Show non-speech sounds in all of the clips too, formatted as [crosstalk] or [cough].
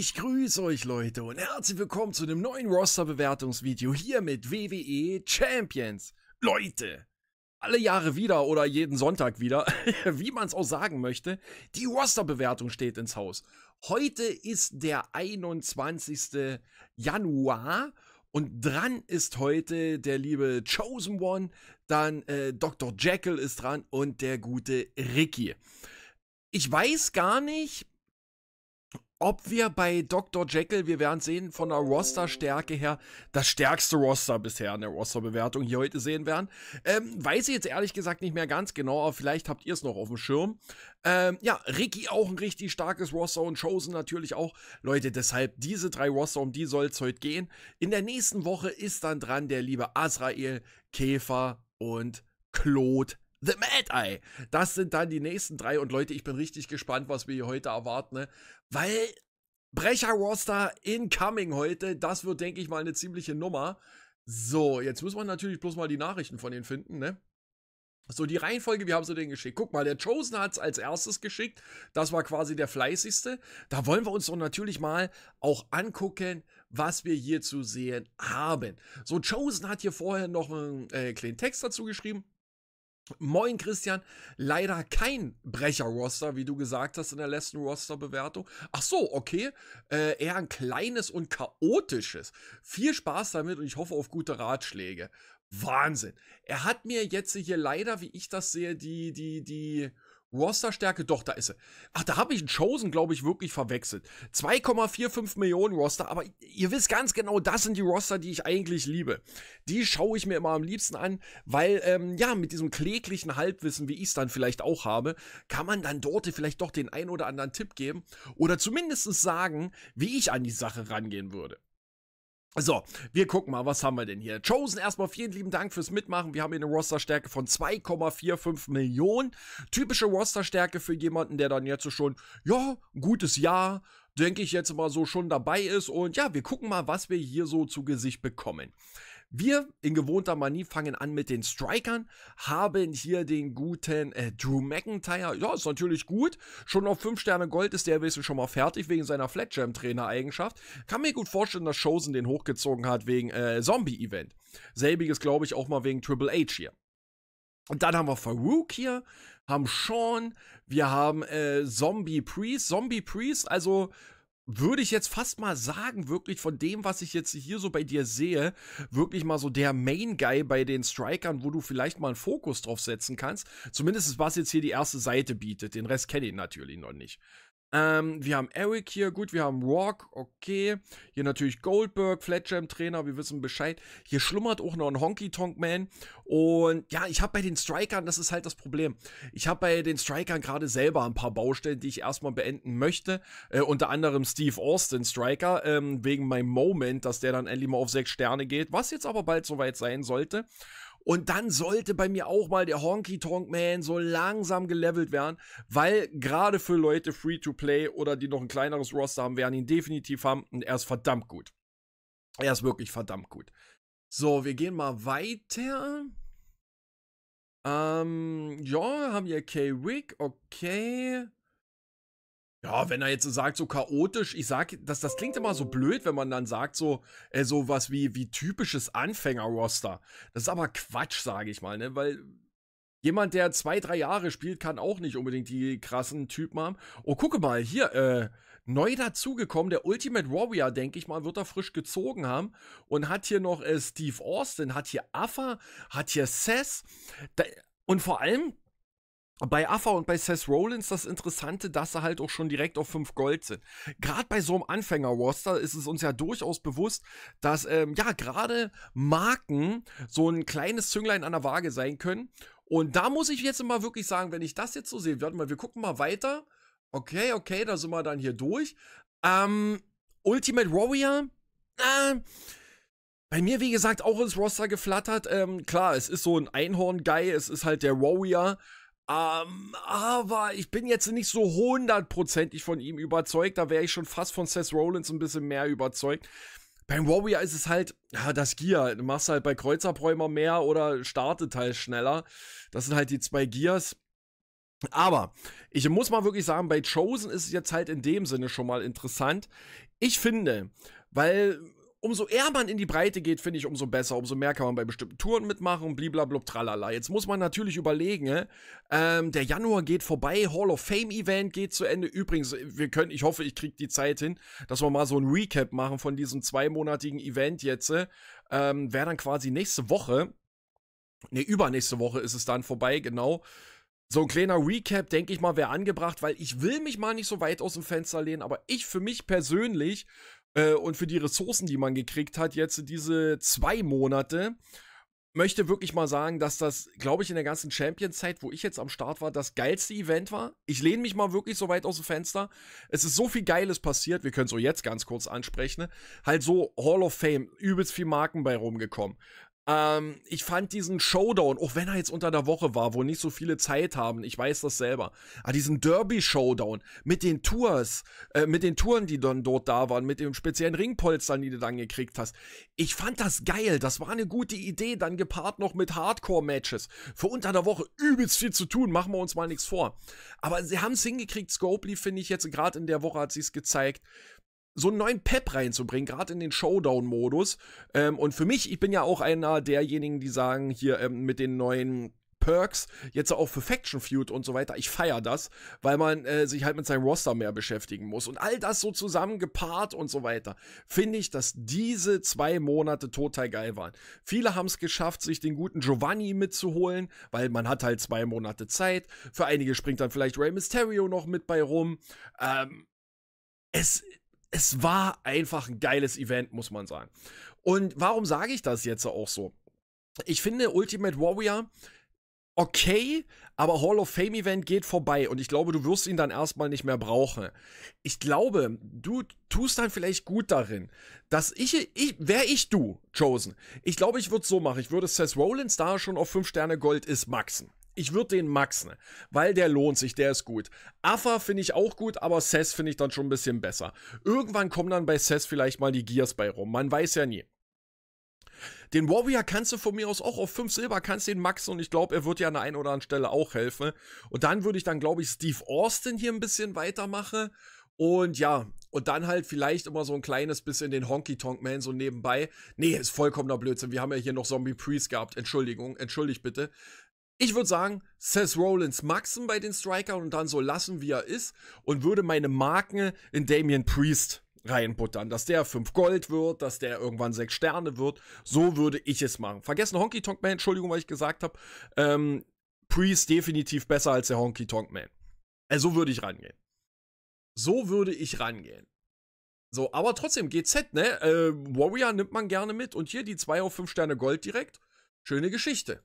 Ich grüße euch Leute und herzlich willkommen zu einem neuen Roster-Bewertungsvideo hier mit WWE Champions. Leute, alle Jahre wieder oder jeden Sonntag wieder, [laughs] wie man es auch sagen möchte, die Roster-Bewertung steht ins Haus. Heute ist der 21. Januar und dran ist heute der liebe Chosen One, dann äh, Dr. Jekyll ist dran und der gute Ricky. Ich weiß gar nicht, ob wir bei Dr. Jekyll, wir werden sehen, von der Roster-Stärke her das stärkste Roster bisher in der Roster-Bewertung hier heute sehen werden. Ähm, weiß ich jetzt ehrlich gesagt nicht mehr ganz genau, aber vielleicht habt ihr es noch auf dem Schirm. Ähm, ja, Ricky auch ein richtig starkes Roster und Chosen natürlich auch. Leute, deshalb diese drei Roster, um die soll es heute gehen. In der nächsten Woche ist dann dran der liebe Azrael, Käfer und Claude The Mad Eye. Das sind dann die nächsten drei. Und Leute, ich bin richtig gespannt, was wir hier heute erwarten. Ne? Weil Brecher Roster incoming heute. Das wird, denke ich mal, eine ziemliche Nummer. So, jetzt müssen wir natürlich bloß mal die Nachrichten von denen finden, ne? So, die Reihenfolge, wie haben sie den geschickt? Guck mal, der Chosen hat es als erstes geschickt. Das war quasi der fleißigste. Da wollen wir uns doch natürlich mal auch angucken, was wir hier zu sehen haben. So, Chosen hat hier vorher noch einen äh, kleinen Text dazu geschrieben. Moin Christian, leider kein Brecher-Roster, wie du gesagt hast in der letzten Roster-Bewertung. Ach so, okay, äh, eher ein kleines und chaotisches. Viel Spaß damit und ich hoffe auf gute Ratschläge. Wahnsinn. Er hat mir jetzt hier leider, wie ich das sehe, die, die, die Rosterstärke, doch, da ist sie. Ach, da habe ich einen Chosen, glaube ich, wirklich verwechselt. 2,45 Millionen Roster, aber ihr wisst ganz genau, das sind die Roster, die ich eigentlich liebe. Die schaue ich mir immer am liebsten an, weil, ähm, ja, mit diesem kläglichen Halbwissen, wie ich es dann vielleicht auch habe, kann man dann dort vielleicht doch den ein oder anderen Tipp geben oder zumindest sagen, wie ich an die Sache rangehen würde. So, wir gucken mal, was haben wir denn hier? Chosen, erstmal vielen lieben Dank fürs Mitmachen. Wir haben hier eine Rosterstärke von 2,45 Millionen. Typische Rosterstärke für jemanden, der dann jetzt schon, ja, gutes Jahr, denke ich jetzt mal so schon dabei ist. Und ja, wir gucken mal, was wir hier so zu Gesicht bekommen. Wir in gewohnter Manie fangen an mit den Strikern, haben hier den guten äh, Drew McIntyre. Ja, ist natürlich gut. Schon auf 5 Sterne Gold ist der wissen schon mal fertig wegen seiner Flat Jam Trainer Eigenschaft. Kann mir gut vorstellen, dass Chosen den hochgezogen hat wegen äh, Zombie Event. Selbiges glaube ich auch mal wegen Triple H hier. Und dann haben wir Farouk hier, haben Sean, wir haben äh, Zombie Priest, Zombie Priest, also würde ich jetzt fast mal sagen, wirklich von dem, was ich jetzt hier so bei dir sehe, wirklich mal so der Main Guy bei den Strikern, wo du vielleicht mal einen Fokus drauf setzen kannst. Zumindest was jetzt hier die erste Seite bietet. Den Rest kenne ich natürlich noch nicht. Ähm, wir haben Eric hier, gut, wir haben Rock, okay. Hier natürlich Goldberg, Fletcher im Trainer, wir wissen Bescheid. Hier schlummert auch noch ein Honky Tonk Man. Und ja, ich habe bei den Strikern, das ist halt das Problem. Ich habe bei den Strikern gerade selber ein paar Baustellen, die ich erstmal beenden möchte. Äh, unter anderem Steve Austin Striker, ähm, wegen meinem Moment, dass der dann endlich mal auf sechs Sterne geht, was jetzt aber bald soweit sein sollte. Und dann sollte bei mir auch mal der Honky Tonk Man so langsam gelevelt werden, weil gerade für Leute free to play oder die noch ein kleineres Roster haben, werden ihn definitiv haben und er ist verdammt gut. Er ist wirklich verdammt gut. So, wir gehen mal weiter. Ähm, ja, haben wir Kay wick okay. Ja, wenn er jetzt sagt, so chaotisch, ich sag, das, das klingt immer so blöd, wenn man dann sagt, so, äh, so was wie, wie typisches Anfänger-Roster. Das ist aber Quatsch, sage ich mal, ne? Weil jemand, der zwei, drei Jahre spielt, kann auch nicht unbedingt die krassen Typen haben. Oh, gucke mal, hier, äh, neu dazugekommen, der Ultimate Warrior, denke ich mal, wird er frisch gezogen haben. Und hat hier noch äh, Steve Austin, hat hier Affa, hat hier Seth. Da, und vor allem, bei Affa und bei Seth Rollins das Interessante, dass sie halt auch schon direkt auf 5 Gold sind. Gerade bei so einem Anfänger-Roster ist es uns ja durchaus bewusst, dass ähm, ja gerade Marken so ein kleines Zünglein an der Waage sein können. Und da muss ich jetzt immer wirklich sagen, wenn ich das jetzt so sehe, warte mal, wir gucken mal weiter. Okay, okay, da sind wir dann hier durch. Ähm, Ultimate Warrior, äh, bei mir, wie gesagt, auch ins Roster geflattert. Ähm, klar, es ist so ein Einhorn-Guy, es ist halt der Warrior. Ähm, aber ich bin jetzt nicht so hundertprozentig von ihm überzeugt. Da wäre ich schon fast von Seth Rollins ein bisschen mehr überzeugt. Beim Warrior ist es halt, ja, das Gear. Du machst halt bei Kreuzerbräumer mehr oder startet halt schneller. Das sind halt die zwei Gears. Aber ich muss mal wirklich sagen, bei Chosen ist es jetzt halt in dem Sinne schon mal interessant. Ich finde, weil umso eher man in die Breite geht, finde ich, umso besser. Umso mehr kann man bei bestimmten Touren mitmachen und bliblablub tralala. Jetzt muss man natürlich überlegen, äh, ähm, der Januar geht vorbei, Hall of Fame Event geht zu Ende. Übrigens, wir können, ich hoffe, ich kriege die Zeit hin, dass wir mal so ein Recap machen von diesem zweimonatigen Event jetzt. Äh. Ähm, Wäre dann quasi nächste Woche, ne, übernächste Woche ist es dann vorbei, genau. So ein kleiner Recap, denke ich mal, wäre angebracht, weil ich will mich mal nicht so weit aus dem Fenster lehnen, aber ich für mich persönlich äh, und für die Ressourcen, die man gekriegt hat, jetzt diese zwei Monate, möchte wirklich mal sagen, dass das, glaube ich, in der ganzen Champions-Zeit, wo ich jetzt am Start war, das geilste Event war. Ich lehne mich mal wirklich so weit aus dem Fenster. Es ist so viel Geiles passiert, wir können es so jetzt ganz kurz ansprechen. Halt so Hall of Fame, übelst viel Marken bei rumgekommen. Ähm, ich fand diesen Showdown, auch wenn er jetzt unter der Woche war, wo nicht so viele Zeit haben, ich weiß das selber, aber diesen Derby-Showdown mit den Tours, äh, mit den Touren, die dann dort da waren, mit dem speziellen Ringpolstern, die du dann gekriegt hast. Ich fand das geil, das war eine gute Idee, dann gepaart noch mit Hardcore-Matches. Für unter der Woche übelst viel zu tun, machen wir uns mal nichts vor. Aber sie haben es hingekriegt, Scopely finde ich jetzt, gerade in der Woche hat sie es gezeigt, so einen neuen Pep reinzubringen, gerade in den Showdown-Modus. Ähm, und für mich, ich bin ja auch einer derjenigen, die sagen, hier ähm, mit den neuen Perks, jetzt auch für Faction Feud und so weiter. Ich feiere das, weil man äh, sich halt mit seinem Roster mehr beschäftigen muss. Und all das so zusammengepaart und so weiter. Finde ich, dass diese zwei Monate total geil waren. Viele haben es geschafft, sich den guten Giovanni mitzuholen, weil man hat halt zwei Monate Zeit. Für einige springt dann vielleicht Rey Mysterio noch mit bei rum. Ähm, es es war einfach ein geiles Event, muss man sagen. Und warum sage ich das jetzt auch so? Ich finde Ultimate Warrior okay, aber Hall of Fame Event geht vorbei und ich glaube, du wirst ihn dann erstmal nicht mehr brauchen. Ich glaube, du tust dann vielleicht gut darin, dass ich, ich wäre ich du, Chosen. Ich glaube, ich würde so machen. Ich würde Seth Rollins, da schon auf 5 Sterne Gold ist, maxen ich würde den maxen, weil der lohnt sich, der ist gut. Affa finde ich auch gut, aber Seth finde ich dann schon ein bisschen besser. Irgendwann kommen dann bei Seth vielleicht mal die Gears bei rum, man weiß ja nie. Den Warrior kannst du von mir aus auch auf 5 Silber, kannst den maxen und ich glaube, er wird ja an der einen oder anderen Stelle auch helfen. Und dann würde ich dann, glaube ich, Steve Austin hier ein bisschen weitermachen. Und ja, und dann halt vielleicht immer so ein kleines bisschen den Honky Tonk Man so nebenbei. Nee, ist vollkommener Blödsinn. Wir haben ja hier noch Zombie Priest gehabt. Entschuldigung, entschuldigt bitte. Ich würde sagen, Seth Rollins maxen bei den Strikern und dann so lassen, wie er ist und würde meine Marken in Damian Priest reinbuttern, dass der 5 Gold wird, dass der irgendwann 6 Sterne wird. So würde ich es machen. Vergessen Honky Tonk Man, Entschuldigung, weil ich gesagt habe, ähm, Priest definitiv besser als der Honky Tonk Man. Also so würde ich rangehen. So würde ich rangehen. So, aber trotzdem, GZ, ne? Äh, Warrior nimmt man gerne mit und hier die 2 auf 5 Sterne Gold direkt. Schöne Geschichte.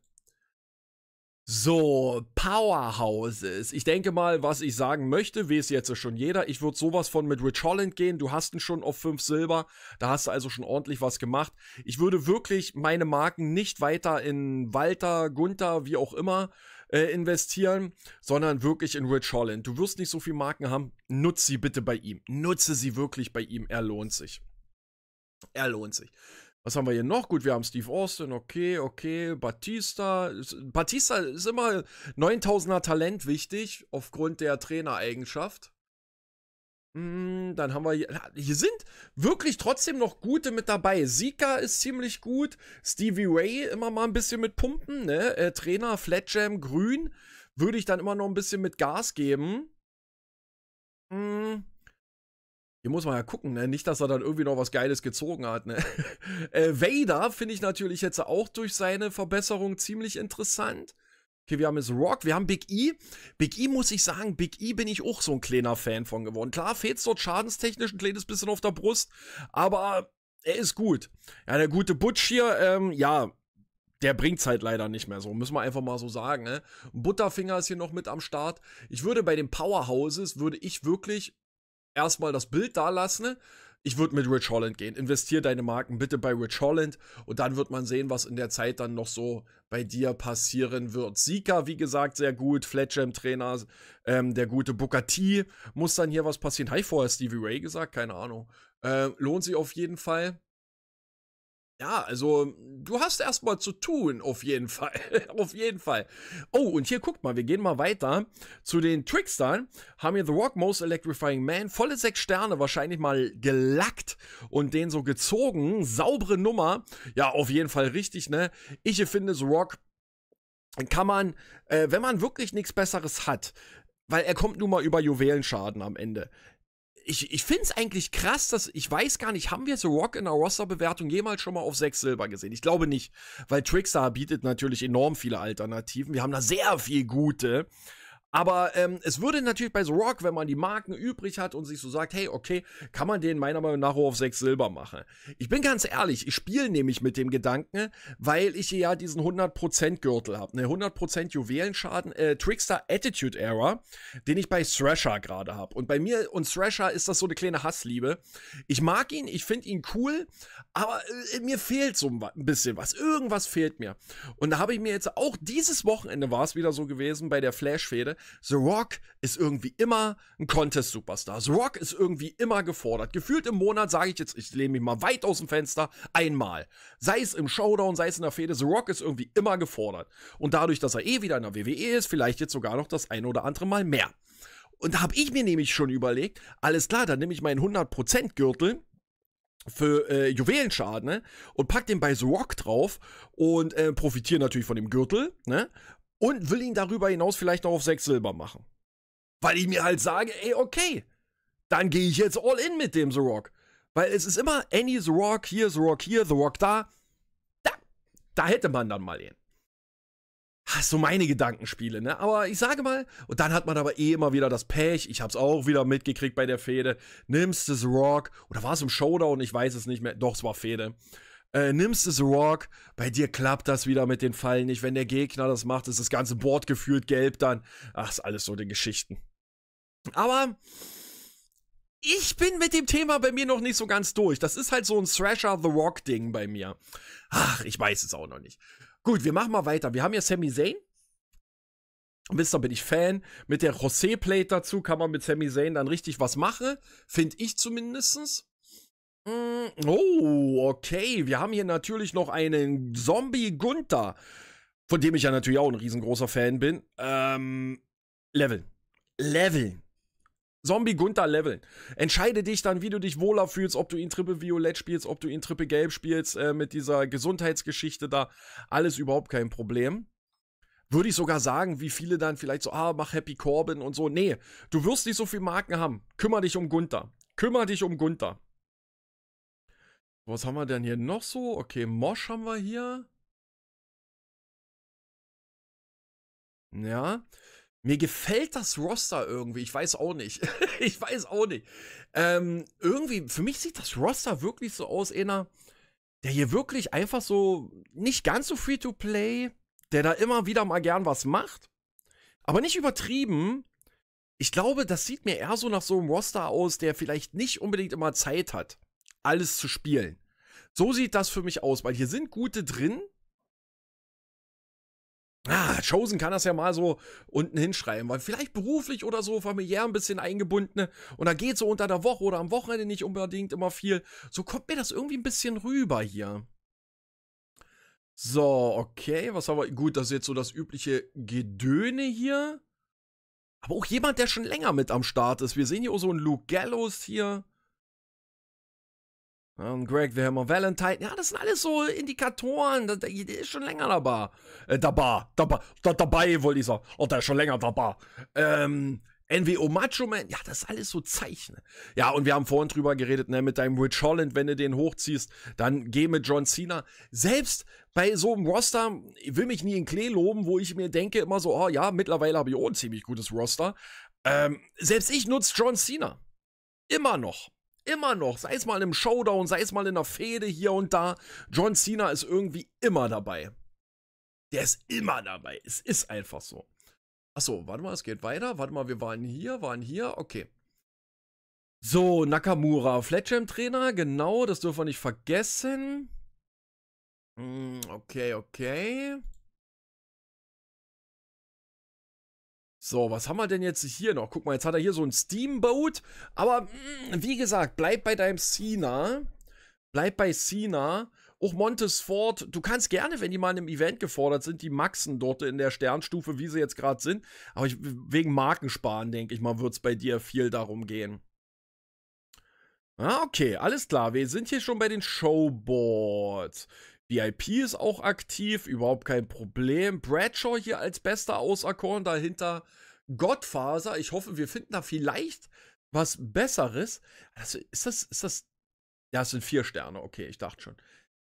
So, Powerhouses. Ich denke mal, was ich sagen möchte, weiß jetzt schon jeder. Ich würde sowas von mit Rich Holland gehen. Du hast ihn schon auf 5 Silber. Da hast du also schon ordentlich was gemacht. Ich würde wirklich meine Marken nicht weiter in Walter, Gunther, wie auch immer äh, investieren, sondern wirklich in Rich Holland. Du wirst nicht so viele Marken haben. Nutze sie bitte bei ihm. Nutze sie wirklich bei ihm. Er lohnt sich. Er lohnt sich. Was haben wir hier noch? Gut, wir haben Steve Austin, okay, okay, Batista. Batista ist immer 9000er Talent wichtig, aufgrund der Trainereigenschaft. Mm, dann haben wir hier, hier sind wirklich trotzdem noch gute mit dabei. Sika ist ziemlich gut, Stevie Ray immer mal ein bisschen mit Pumpen, ne? Äh, Trainer Flatjam Grün würde ich dann immer noch ein bisschen mit Gas geben. Mhm. Hier muss man ja gucken, ne? Nicht, dass er dann irgendwie noch was Geiles gezogen hat, ne? [laughs] äh, Vader finde ich natürlich jetzt auch durch seine Verbesserung ziemlich interessant. Okay, wir haben jetzt Rock, wir haben Big E. Big E muss ich sagen, Big E bin ich auch so ein kleiner Fan von geworden. Klar fehlt's dort schadenstechnisch ein kleines bisschen auf der Brust, aber er ist gut. Ja, der gute Butch hier, ähm, ja, der bringt's halt leider nicht mehr so, müssen wir einfach mal so sagen. Ne? Butterfinger ist hier noch mit am Start. Ich würde bei den Powerhouses, würde ich wirklich erstmal das Bild da lassen. Ich würde mit Rich Holland gehen. Investier deine Marken bitte bei Rich Holland und dann wird man sehen, was in der Zeit dann noch so bei dir passieren wird. Sika, wie gesagt, sehr gut. Fletcher im Trainer, ähm, der gute Booker T. Muss dann hier was passieren? Habe vorher Stevie Ray gesagt? Keine Ahnung. Äh, lohnt sich auf jeden Fall. Ja, also hm, du hast erstmal zu tun, auf jeden Fall. [laughs] auf jeden Fall. Oh, und hier guckt mal, wir gehen mal weiter zu den Trickstern. Haben hier The Rock Most Electrifying Man, volle sechs Sterne, wahrscheinlich mal gelackt und den so gezogen. Saubere Nummer. Ja, auf jeden Fall richtig, ne? Ich finde, The Rock kann man, äh, wenn man wirklich nichts Besseres hat, weil er kommt nun mal über Juwelenschaden am Ende ich, ich finde es eigentlich krass, dass ich weiß gar nicht, haben wir The Rock in der Roster-Bewertung jemals schon mal auf 6 Silber gesehen? Ich glaube nicht, weil Trickstar bietet natürlich enorm viele Alternativen. Wir haben da sehr viel gute. Aber ähm, es würde natürlich bei The Rock, wenn man die Marken übrig hat und sich so sagt, hey, okay, kann man den meiner Meinung nach auf 6 Silber machen. Ich bin ganz ehrlich, ich spiele nämlich mit dem Gedanken, weil ich hier ja diesen 100% Gürtel habe, ne, 100% Juwelenschaden, äh, Trickster Attitude Error, den ich bei Thrasher gerade habe. Und bei mir und Thrasher ist das so eine kleine Hassliebe. Ich mag ihn, ich finde ihn cool, aber äh, mir fehlt so ein bisschen was. Irgendwas fehlt mir. Und da habe ich mir jetzt auch dieses Wochenende war es wieder so gewesen bei der Flash-Fehde, The Rock ist irgendwie immer ein Contest-Superstar. The Rock ist irgendwie immer gefordert. Gefühlt im Monat, sage ich jetzt, ich lehne mich mal weit aus dem Fenster, einmal. Sei es im Showdown, sei es in der Fehde, The Rock ist irgendwie immer gefordert. Und dadurch, dass er eh wieder in der WWE ist, vielleicht jetzt sogar noch das eine oder andere Mal mehr. Und da habe ich mir nämlich schon überlegt, alles klar, dann nehme ich meinen 100%-Gürtel für äh, Juwelenschaden ne? und pack den bei The Rock drauf und äh, profitiere natürlich von dem Gürtel ne? und will ihn darüber hinaus vielleicht noch auf sechs Silber machen. Weil ich mir halt sage, ey, okay, dann gehe ich jetzt all in mit dem The Rock. Weil es ist immer any The Rock, hier, The Rock, hier, The Rock da. Da, da hätte man dann mal ihn. Hast ah, so meine Gedankenspiele, ne? Aber ich sage mal, und dann hat man aber eh immer wieder das Pech, ich hab's auch wieder mitgekriegt bei der Fehde, nimmst du The Rock, oder war es im Showdown, ich weiß es nicht mehr, doch, es war Fehde äh, nimmst es Rock, bei dir klappt das wieder mit den Fallen nicht. Wenn der Gegner das macht, ist das ganze Board gefühlt gelb dann. Ach, ist alles so die Geschichten. Aber ich bin mit dem Thema bei mir noch nicht so ganz durch. Das ist halt so ein Thrasher The Rock Ding bei mir. Ach, ich weiß es auch noch nicht. Gut, wir machen mal weiter. Wir haben ja Sammy Zayn. Wisst ihr, bin ich Fan. Mit der josé Plate dazu kann man mit Sammy Zayn dann richtig was machen. Finde ich zumindestens. Mm, oh, okay. Wir haben hier natürlich noch einen Zombie Gunther, von dem ich ja natürlich auch ein riesengroßer Fan bin. Ähm, leveln. Leveln. Zombie Gunther leveln. Entscheide dich dann, wie du dich wohler fühlst, ob du ihn Triple Violett spielst, ob du ihn Triple Gelb spielst, äh, mit dieser Gesundheitsgeschichte da. Alles überhaupt kein Problem würde ich sogar sagen, wie viele dann vielleicht so, ah, mach Happy Corbin und so. Nee, du wirst nicht so viel Marken haben. Kümmer dich um Gunther. Kümmer dich um Gunther. Was haben wir denn hier noch so? Okay, Mosch haben wir hier. Ja. Mir gefällt das Roster irgendwie. Ich weiß auch nicht. [laughs] ich weiß auch nicht. Ähm, irgendwie, für mich sieht das Roster wirklich so aus, einer, der hier wirklich einfach so nicht ganz so free to play, der da immer wieder mal gern was macht, aber nicht übertrieben. Ich glaube, das sieht mir eher so nach so einem Roster aus, der vielleicht nicht unbedingt immer Zeit hat alles zu spielen. So sieht das für mich aus, weil hier sind gute drin. Ah, Chosen kann das ja mal so unten hinschreiben, weil vielleicht beruflich oder so, familiär ein bisschen eingebunden und da geht so unter der Woche oder am Wochenende nicht unbedingt immer viel. So kommt mir das irgendwie ein bisschen rüber hier. So, okay, was haben wir? Gut, das ist jetzt so das übliche Gedöne hier. Aber auch jemand, der schon länger mit am Start ist. Wir sehen hier auch so einen Luke Gallows hier. Ne? und Greg the Hammer Valentine. Ja, das sind alles so Indikatoren. Der, ist schon länger dabei. Äh, dabei, dabei, da, dabei, wollte ich sagen. Oh, der ist schon länger dabei. Ähm, NWO Macho Man, ja, das ist alles so Zeichen. Ja, und wir haben vorhin drüber geredet, ne, mit deinem Rich Holland, wenn du den hochziehst, dann geh mit John Cena. Selbst bei so einem Roster, ich will mich nie in Klee loben, wo ich mir denke immer so, oh ja, mittlerweile habe ich auch ein ziemlich gutes Roster. Ähm, selbst ich nutze John Cena. Immer noch. Immer noch, sei es mal im Showdown, sei es mal in der Fehde hier und da. John Cena ist irgendwie immer dabei. Der ist immer dabei. Es ist einfach so. Achso, warte mal, es geht weiter. Warte mal, wir waren hier, waren hier. Okay. So, Nakamura, Fletcham Trainer, genau, das dürfen wir nicht vergessen. Hm, okay, okay. So, was haben wir denn jetzt hier noch? Guck mal, jetzt hat er hier so ein Steamboat. Aber mh, mm, wie gesagt, bleib bei deinem Cena. Bleib bei Cena. Auch Montesfort, du kannst gerne, wenn die mal in einem Event gefordert sind, die maxen dort in der Sternstufe, wie sie jetzt gerade sind. Aber ich, wegen Markensparen, denke ich mal, wird es bei dir viel darum gehen. Ah, okay, alles klar. Wir sind hier schon bei den Showboards. VIP ist auch aktiv, überhaupt kein Problem. Bradshaw hier als bester auserkoren, dahinter Gottfaser. Ich hoffe, wir finden da vielleicht was Besseres. Also ist das, ist das. Ja, es sind vier Sterne, okay, ich dachte schon.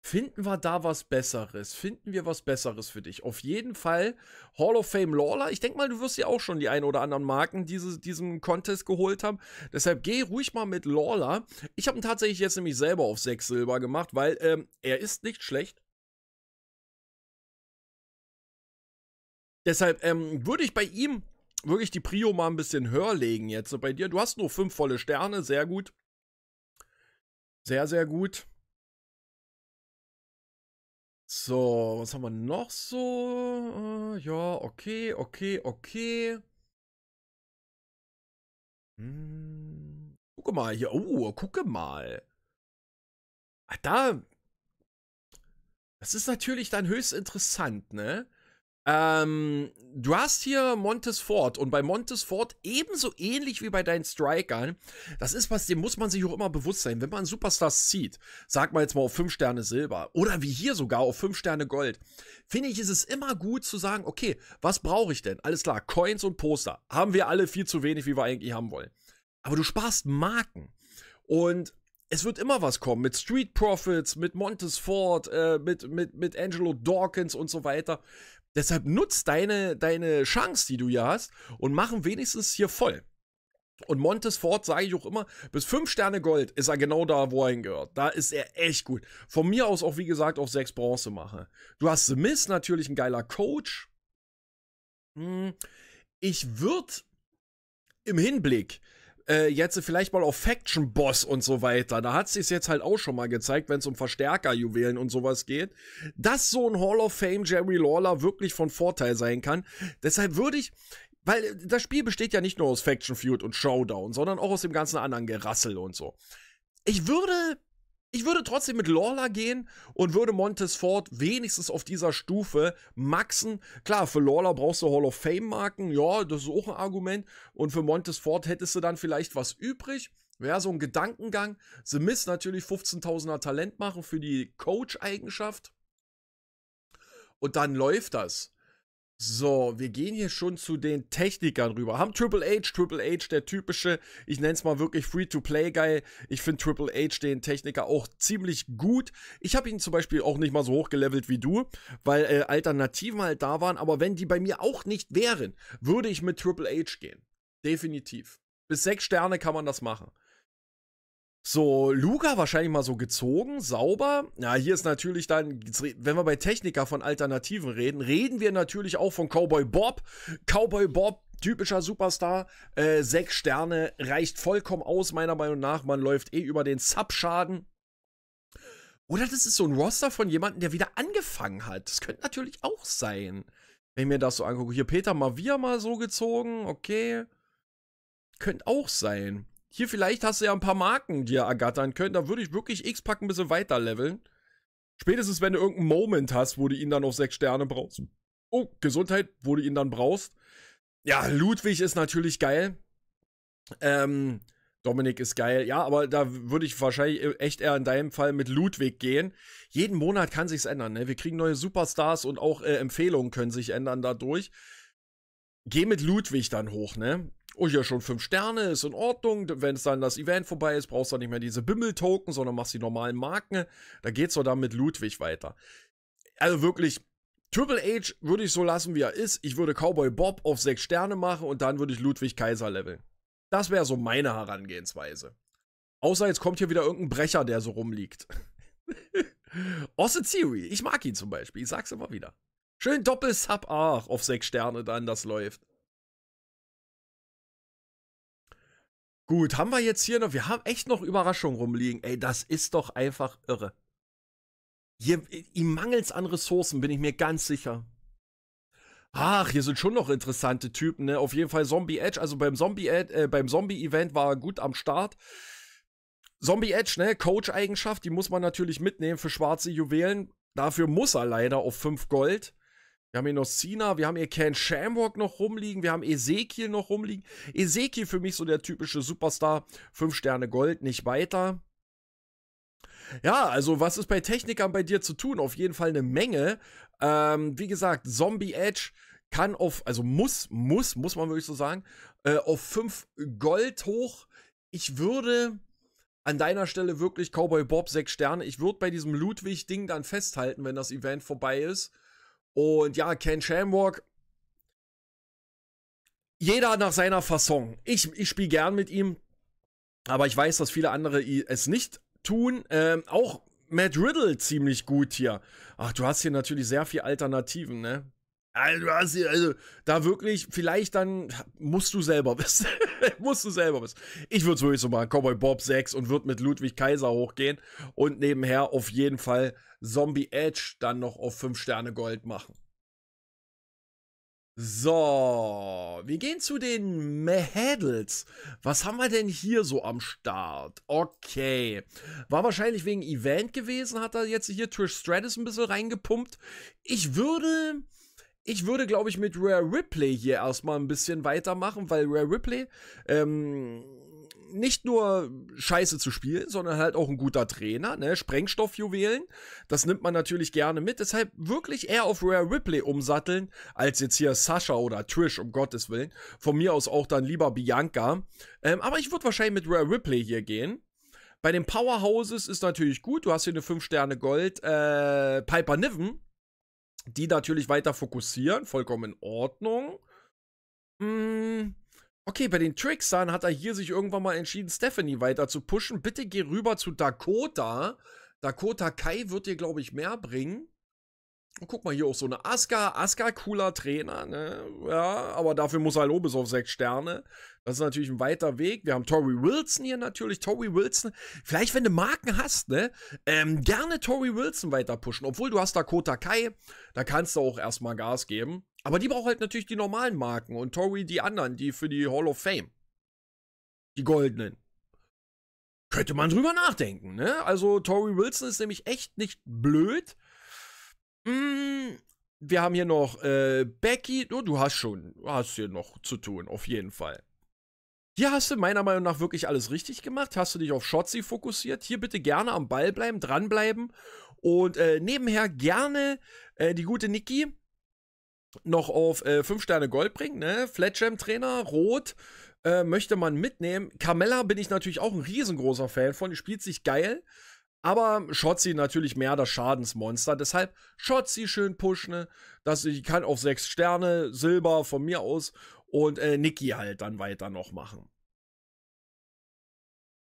Finden wir da was Besseres? Finden wir was Besseres für dich? Auf jeden Fall Hall of Fame Lawler. Ich denke mal, du wirst ja auch schon die ein oder anderen Marken diese, diesem Contest geholt haben. Deshalb geh ruhig mal mit Lawler. Ich habe ihn tatsächlich jetzt nämlich selber auf 6 Silber gemacht, weil ähm, er ist nicht schlecht. Deshalb ähm, würde ich bei ihm wirklich die Prio mal ein bisschen höher legen jetzt bei dir. Du hast nur 5 volle Sterne, sehr gut. Sehr, sehr gut. So, was haben wir noch so? Äh, ja, okay, okay, okay. Hm, gucke mal hier. Oh, gucke mal. Ach, da. Das ist natürlich dann höchst interessant, ne? Ähm, du hast hier Montes Ford und bei Montes Ford ebenso ähnlich wie bei deinen Strikern, das ist was, dem muss man sich auch immer bewusst sein. Wenn man Superstars zieht, sag mal jetzt mal auf 5 Sterne Silber oder wie hier sogar auf 5 Sterne Gold, finde ich, ist es immer gut zu sagen, okay, was brauche ich denn? Alles klar, Coins und Poster haben wir alle viel zu wenig, wie wir eigentlich haben wollen. Aber du sparst Marken. Und es wird immer was kommen mit Street Profits, mit Montes Ford, äh, mit, mit, mit Angelo Dawkins und so weiter. Deshalb nutzt deine, deine Chance, die du ja hast, und machen wenigstens hier voll. Und Montes Ford, sage ich auch immer, bis 5 Sterne Gold ist er genau da, wo er hingehört. Da ist er echt gut. Von mir aus auch, wie gesagt, auf 6 Bronze mache. Du hast The Miss, natürlich ein geiler Coach. Hm, ich würde im Hinblick äh, jetzt vielleicht mal auf Faction Boss und so weiter. Da hat es jetzt halt auch schon mal gezeigt, wenn es um Verstärkerjuwelen und sowas geht, dass so ein Hall of Fame Jerry Lawler wirklich von Vorteil sein kann. Deshalb würde ich, weil äh, das Spiel besteht ja nicht nur aus Faction Feud und Showdown, sondern auch aus dem ganzen anderen Gerassel und so. Ich würde ich würde trotzdem mit Lawler gehen und würde Montes Ford wenigstens auf dieser Stufe maxen. Klar, für Lawler brauchst du Hall of Fame Marken, ja, das ist auch ein Argument. Und für Montes Ford hättest du dann vielleicht was übrig. Wäre so ein Gedankengang. The Miss natürlich 15.000er Talent machen für die Coach-Eigenschaft. Und dann läuft das. So, wir gehen hier schon zu den Technikern rüber. Haben Triple H, Triple H, der typische, ich nenne es mal wirklich Free-to-Play-Guy. Ich finde Triple H, den Techniker, auch ziemlich gut. Ich habe ihn zum Beispiel auch nicht mal so hochgelevelt wie du, weil äh, Alternativen halt da waren. Aber wenn die bei mir auch nicht wären, würde ich mit Triple H gehen. Definitiv. Bis sechs Sterne kann man das machen. So, Luca wahrscheinlich mal so gezogen, sauber. Ja, hier ist natürlich dann, wenn wir bei Techniker von Alternativen reden, reden wir natürlich auch von Cowboy Bob. Cowboy Bob, typischer Superstar. Äh, sechs Sterne reicht vollkommen aus, meiner Meinung nach. Man läuft eh über den Subschaden. Oder das ist so ein Roster von jemandem, der wieder angefangen hat. Das könnte natürlich auch sein. Wenn ich mir das so angucke. Hier Peter Mavia mal so gezogen. Okay. Könnte auch sein hier vielleicht hast du ja ein paar Marken die ihr ergattern könnt. Da würde ich wirklich X-Pack ein bisschen weiter leveln. Spätestens, wenn du irgendeinen Moment hast, wo du ihn dann auf sechs Sterne brauchst. Oh, Gesundheit, wo du ihn dann brauchst. Ja, Ludwig ist natürlich geil. Ähm, Dominik ist geil. Ja, aber da würde ich wahrscheinlich echt eher in deinem Fall mit Ludwig gehen. Jeden Monat kann sich's ändern. Ne? Wir kriegen neue Superstars und auch äh, Empfehlungen können sich ändern dadurch. Geh mit Ludwig dann hoch, ne? oh hier schon fünf Sterne, ist in Ordnung. Wenn es dann das Event vorbei ist, brauchst du dann nicht mehr diese Bimmel-Token, sondern machst die normalen Marken. Da geht's doch dann mit Ludwig weiter. Also wirklich, Triple H würde ich so lassen, wie er ist. Ich würde Cowboy Bob auf sechs Sterne machen und dann würde ich Ludwig Kaiser leveln. Das wäre so meine Herangehensweise. Außer jetzt kommt hier wieder irgendein Brecher, der so rumliegt. Osse [laughs] Theory, ich mag ihn zum Beispiel, ich sag's immer wieder. Schön Doppel-Sub, ach, auf sechs Sterne dann, das läuft. Gut, haben wir jetzt hier noch, wir haben echt noch Überraschungen rumliegen. Ey, das ist doch einfach irre. Hier, ihm mangelt's an Ressourcen, bin ich mir ganz sicher. Ach, hier sind schon noch interessante Typen, ne? Auf jeden Fall Zombie Edge, also beim Zombie Ed, äh, beim Zombie Event war er gut am Start. Zombie Edge, ne? Coach Eigenschaft, die muss man natürlich mitnehmen für schwarze Juwelen. Dafür muss er leider auf 5 Gold. Wir haben hier noch Cena, wir haben hier Ken Shamrock noch rumliegen, wir haben Ezekiel noch rumliegen. Ezekiel für mich so der typische Superstar. Fünf Sterne Gold, nicht weiter. Ja, also was ist bei Technikern bei dir zu tun? Auf jeden Fall eine Menge. Ähm, wie gesagt, Zombie Edge kann auf, also muss, muss, muss man wirklich so sagen, äh, auf 5 Gold hoch. Ich würde an deiner Stelle wirklich Cowboy Bob 6 Sterne. Ich würde bei diesem Ludwig-Ding dann festhalten, wenn das Event vorbei ist. Und ja, Ken Shamrock. Jeder nach seiner Fasson. Ich, ich spiele gern mit ihm. Aber ich weiß, dass viele andere es nicht tun. Ähm, auch Matt Riddle ziemlich gut hier. Ach, du hast hier natürlich sehr viel Alternativen, ne? Also, also, da wirklich, vielleicht dann musst du selber wissen. [laughs] musst du selber wissen. Ich würde es wirklich so machen, Cowboy Bob 6 und würde mit Ludwig Kaiser hochgehen und nebenher auf jeden Fall Zombie Edge dann noch auf 5 Sterne Gold machen. So, wir gehen zu den Mehadels. Was haben wir denn hier so am Start? Okay, war wahrscheinlich wegen Event gewesen, hat er jetzt hier Trish Stratus ein bisschen reingepumpt. Ich würde ich würde, glaube ich, mit Rare Ripley hier erstmal ein bisschen weitermachen, weil Rare Ripley ähm, nicht nur scheiße zu spielen, sondern halt auch ein guter Trainer, ne? Sprengstoffjuwelen, das nimmt man natürlich gerne mit. Deshalb wirklich eher auf Rare Ripley umsatteln, als jetzt hier Sascha oder Trish, um Gottes Willen. Von mir aus auch dann lieber Bianca. Ähm, aber ich würde wahrscheinlich mit Rare Ripley hier gehen. Bei den Powerhouses ist natürlich gut, du hast hier eine 5 Sterne Gold. Äh, Piper Niven die natürlich weiter fokussieren, vollkommen in Ordnung. Mm, okay, bei den Tricksern hat er hier sich irgendwann mal entschieden, Stephanie weiter zu pushen. Bitte geh rüber zu Dakota. Dakota Kai wird dir, glaube ich, mehr bringen. Guck mal, hier auch so eine Aska. Aska, cooler Trainer, ne? Ja, aber dafür muss er Lobes auf sechs Sterne. Das ist natürlich ein weiter Weg. Wir haben Tori Wilson hier natürlich. Tori Wilson, vielleicht wenn du Marken hast, ne? Ähm, gerne Tori Wilson weiter pushen. Obwohl du hast da Kota Kai, da kannst du auch erstmal Gas geben. Aber die braucht halt natürlich die normalen Marken und Tori die anderen, die für die Hall of Fame. Die goldenen. Könnte man drüber nachdenken, ne? Also Tori Wilson ist nämlich echt nicht blöd. Mm, wir haben hier noch äh, Becky. Oh, du hast schon, hast hier noch zu tun, auf jeden Fall. Hier hast du meiner Meinung nach wirklich alles richtig gemacht. Hast du dich auf Shotzi fokussiert. Hier bitte gerne am Ball bleiben, dranbleiben. Und äh, nebenher gerne äh, die gute Niki noch auf äh, 5 Sterne Gold bringen. Ne? Fletcham Trainer, Rot. Äh, möchte man mitnehmen. Carmella bin ich natürlich auch ein riesengroßer Fan von. Die spielt sich geil. Aber Schotzi natürlich mehr das Schadensmonster. Deshalb Schotzi schön pushen. Ne? Dass ich kann auf sechs Sterne, Silber von mir aus. Und äh, Nikki halt dann weiter noch machen.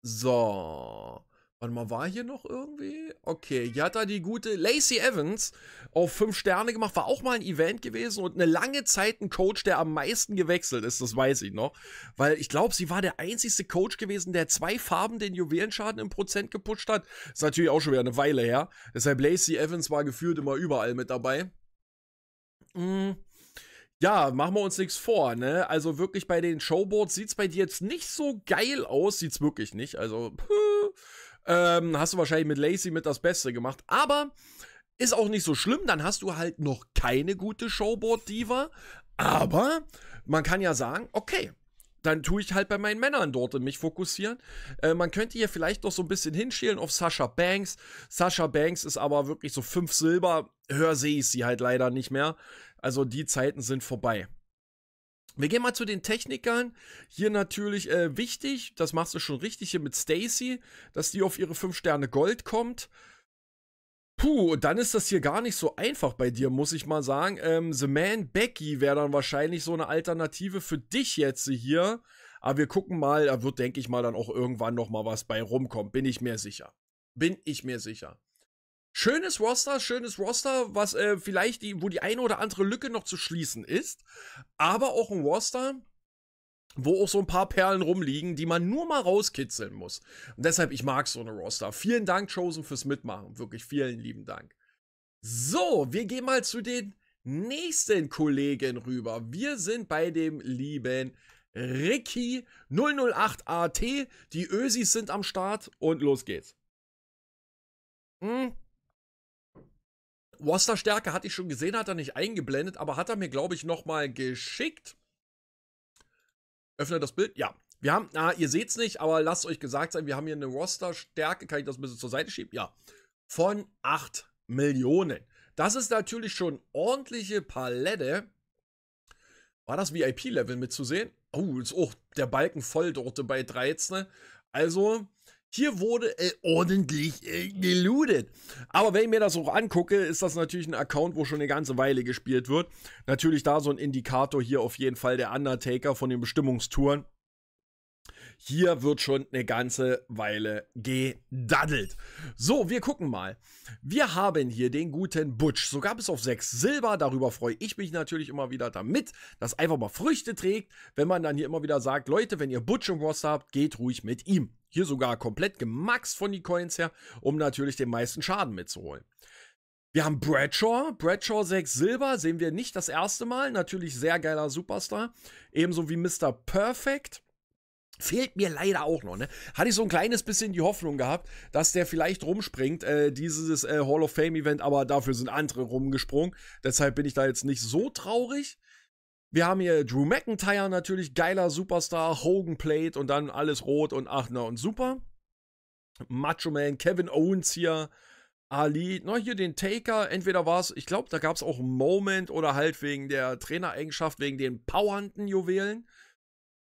So. Warte mal, war hier noch irgendwie? Okay, hier hat da die gute Lacey Evans auf 5 Sterne gemacht, war auch mal ein Event gewesen und eine lange Zeit ein Coach, der am meisten gewechselt ist, das weiß ich noch. Weil ich glaube, sie war der einzigste Coach gewesen, der zwei Farben den Juwelenschaden im Prozent geputscht hat. Ist natürlich auch schon wieder eine Weile her. Deshalb Lacey Evans war gefühlt immer überall mit dabei. Mhm. Ja, machen wir uns nichts vor, ne? Also wirklich bei den Showboards sieht's bei dir jetzt nicht so geil aus, sieht's wirklich nicht. Also, puh. Ähm, hast du wahrscheinlich mit Lacey mit das Beste gemacht. Aber ist auch nicht so schlimm, dann hast du halt noch keine gute Showboard-Diva. Aber man kann ja sagen, okay, dann tue ich halt bei meinen Männern dort in mich fokussieren. Äh, man könnte hier vielleicht noch so ein bisschen hinschielen auf Sascha Banks. Sascha Banks ist aber wirklich so fünf Silber. Hör sehe ich sie halt leider nicht mehr. Also die Zeiten sind vorbei. Wir gehen mal zu den Technikern. Hier natürlich äh, wichtig, das machst du schon richtig hier mit Stacy, dass die auf ihre 5 Sterne Gold kommt. Puh, dann ist das hier gar nicht so einfach bei dir, muss ich mal sagen. Ähm, The Man Becky wäre dann wahrscheinlich so eine Alternative für dich jetzt hier. Aber wir gucken mal, da wird, denke ich mal, dann auch irgendwann noch mal was bei rumkommen. Bin ich mir sicher. Bin ich mir sicher schönes Roster, schönes Roster, was äh, vielleicht die, wo die eine oder andere Lücke noch zu schließen ist, aber auch ein Roster, wo auch so ein paar Perlen rumliegen, die man nur mal rauskitzeln muss. Und deshalb, ich mag so eine Roster. Vielen Dank, Chosen, fürs Mitmachen. Wirklich vielen lieben Dank. So, wir gehen mal zu den nächsten Kollegen rüber. Wir sind bei dem lieben Ricky 008AT. Die Ösis sind am Start und los geht's. Hm, Worcester Stärke hatte ich schon gesehen, hat er nicht eingeblendet, aber hat er mir, glaube ich, nochmal geschickt. Öffne das Bild. Ja. Wir haben, na, ihr es nicht, aber lasst euch gesagt sein, wir haben hier eine Roster Stärke, kann ich das ein bisschen zur Seite schieben? Ja. Von 8 Millionen. Das ist natürlich schon ordentliche Palette. War das VIP-Level mitzusehen? Oh, ist auch der Balken voll dort bei 13. Ne? Also, hier wurde äh, ordentlich äh, gelootet. Aber wenn ich mir das auch angucke, ist das natürlich ein Account, wo schon eine ganze Weile gespielt wird. Natürlich da so ein Indikator hier auf jeden Fall der Undertaker von den Bestimmungstouren. Hier wird schon eine ganze Weile gedaddelt. So, wir gucken mal. Wir haben hier den guten Butch. So gab es auf 6 Silber. Darüber freue ich mich natürlich immer wieder damit, dass einfach mal Früchte trägt, wenn man dann hier immer wieder sagt, Leute, wenn ihr Butch im Roster habt, geht ruhig mit ihm. Hier sogar komplett gemaxt von die Coins her, um natürlich den meisten Schaden mitzuholen. Wir haben Bradshaw, Bradshaw 6 Silber, sehen wir nicht das erste Mal, natürlich sehr geiler Superstar, ebenso wie Mr. Perfect. Fehlt mir leider auch noch, ne? Hatte ich so ein kleines bisschen die Hoffnung gehabt, dass der vielleicht rumspringt, äh, dieses äh, Hall of Fame Event, aber dafür sind andere rumgesprungen. Deshalb bin ich da jetzt nicht so traurig. Wir haben hier Drew McIntyre natürlich, geiler Superstar, Hogan Plate und dann alles rot und ach na und super. Macho Man, Kevin Owens hier, Ali, noch hier den Taker, entweder war es, ich glaube, da gab es auch einen Moment oder halt wegen der Trainereigenschaft, wegen den powernden Juwelen.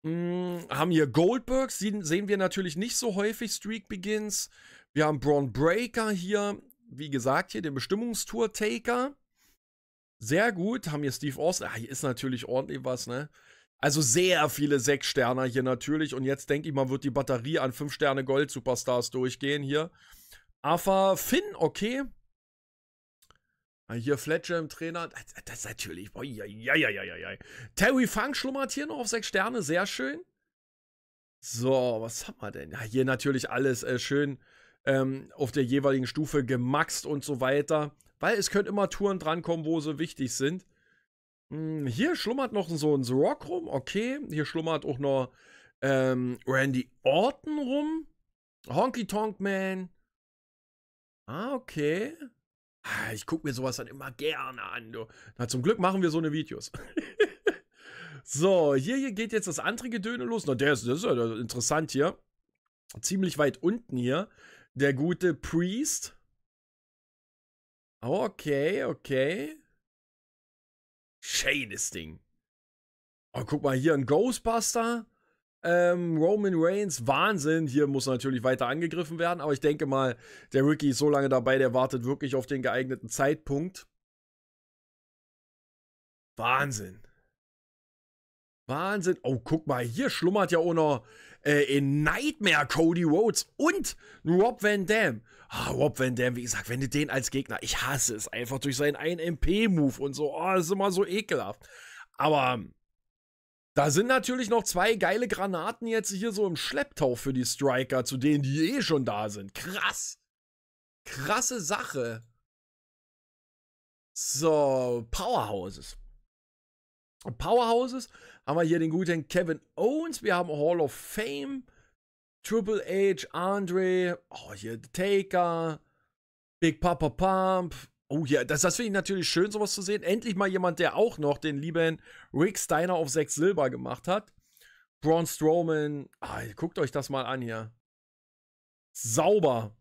Hm, haben hier Goldberg, sehen wir natürlich nicht so häufig, Streak Begins. Wir haben Braun Breaker hier, wie gesagt, hier den Bestimmungstour-Taker. Sehr gut, haben hier Steve Austin. Ah, hier ist natürlich ordentlich was, ne? Also sehr viele sechs Sterne hier natürlich. Und jetzt denke ich mal, wird die Batterie an 5-Sterne-Gold-Superstars durchgehen hier. Afa Finn, okay. Ah, hier Fletcher im Trainer, das, das ist natürlich. Oh, ja, ja, ja, ja, ja. Terry Funk schlummert hier noch auf sechs Sterne, sehr schön. So, was haben wir denn? Ja, hier natürlich alles äh, schön ähm, auf der jeweiligen Stufe gemaxt und so weiter. Weil es können immer Touren drankommen, wo sie wichtig sind. Hm, hier schlummert noch so ein The Rock rum, okay. Hier schlummert auch noch ähm, Randy Orton rum. Honky Tonk Man. Ah, okay. Ah, ich gucke mir sowas dann immer gerne an. Du. Na, zum Glück machen wir so eine Videos. [laughs] so, hier, hier geht jetzt das andere Gedöne los. Na, der ist, das ist ja interessant hier. Ziemlich weit unten hier. Der gute Priest. Okay, okay. Shades Ding. Oh, guck mal, hier ein Ghostbuster. Ähm, Roman Reigns, Wahnsinn. Hier muss natürlich weiter angegriffen werden, aber ich denke mal, der Ricky ist so lange dabei, der wartet wirklich auf den geeigneten Zeitpunkt. Wahnsinn. Wahnsinn. Oh, guck mal, hier schlummert ja auch noch äh, in Nightmare Cody Rhodes und Rob Van Dam. Ah, Rob Van Dam, wie gesagt, wenn du den als Gegner, ich hasse es einfach durch seinen 1MP-Move und so. Oh, das ist immer so ekelhaft. Aber ähm, da sind natürlich noch zwei geile Granaten jetzt hier so im Schlepptau für die Striker, zu denen die eh schon da sind. Krass. Krasse Sache. So, Powerhouses. Powerhouses haben wir hier den guten Kevin Owens, wir haben Hall of Fame, Triple H, Andre, oh hier Taker, Big Papa Pump, Oh ja, das, das finde ich natürlich schön, sowas zu sehen. Endlich mal jemand, der auch noch den lieben Rick Steiner auf 6 Silber gemacht hat. Braun Strowman, ah, guckt euch das mal an hier. Sauber.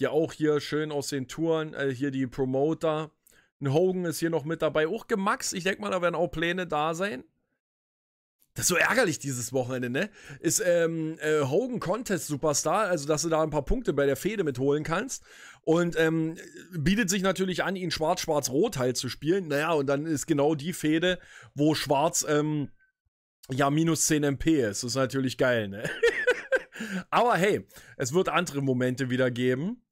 Ja, auch hier schön aus den Touren. Äh, hier die Promoter. Ein Hogan ist hier noch mit dabei. Auch gemax, ich denke mal, da werden auch Pläne da sein. Das ist so ärgerlich dieses Wochenende, ne? Ist ähm, äh, Hogan Contest Superstar, also dass du da ein paar Punkte bei der Fehde mitholen kannst. Und ähm, bietet sich natürlich an, ihn schwarz-schwarz-rot halt zu spielen. Naja, und dann ist genau die Fehde, wo schwarz ähm, ja minus 10 MP ist. Das ist natürlich geil, ne? [laughs] Aber hey, es wird andere Momente wieder geben.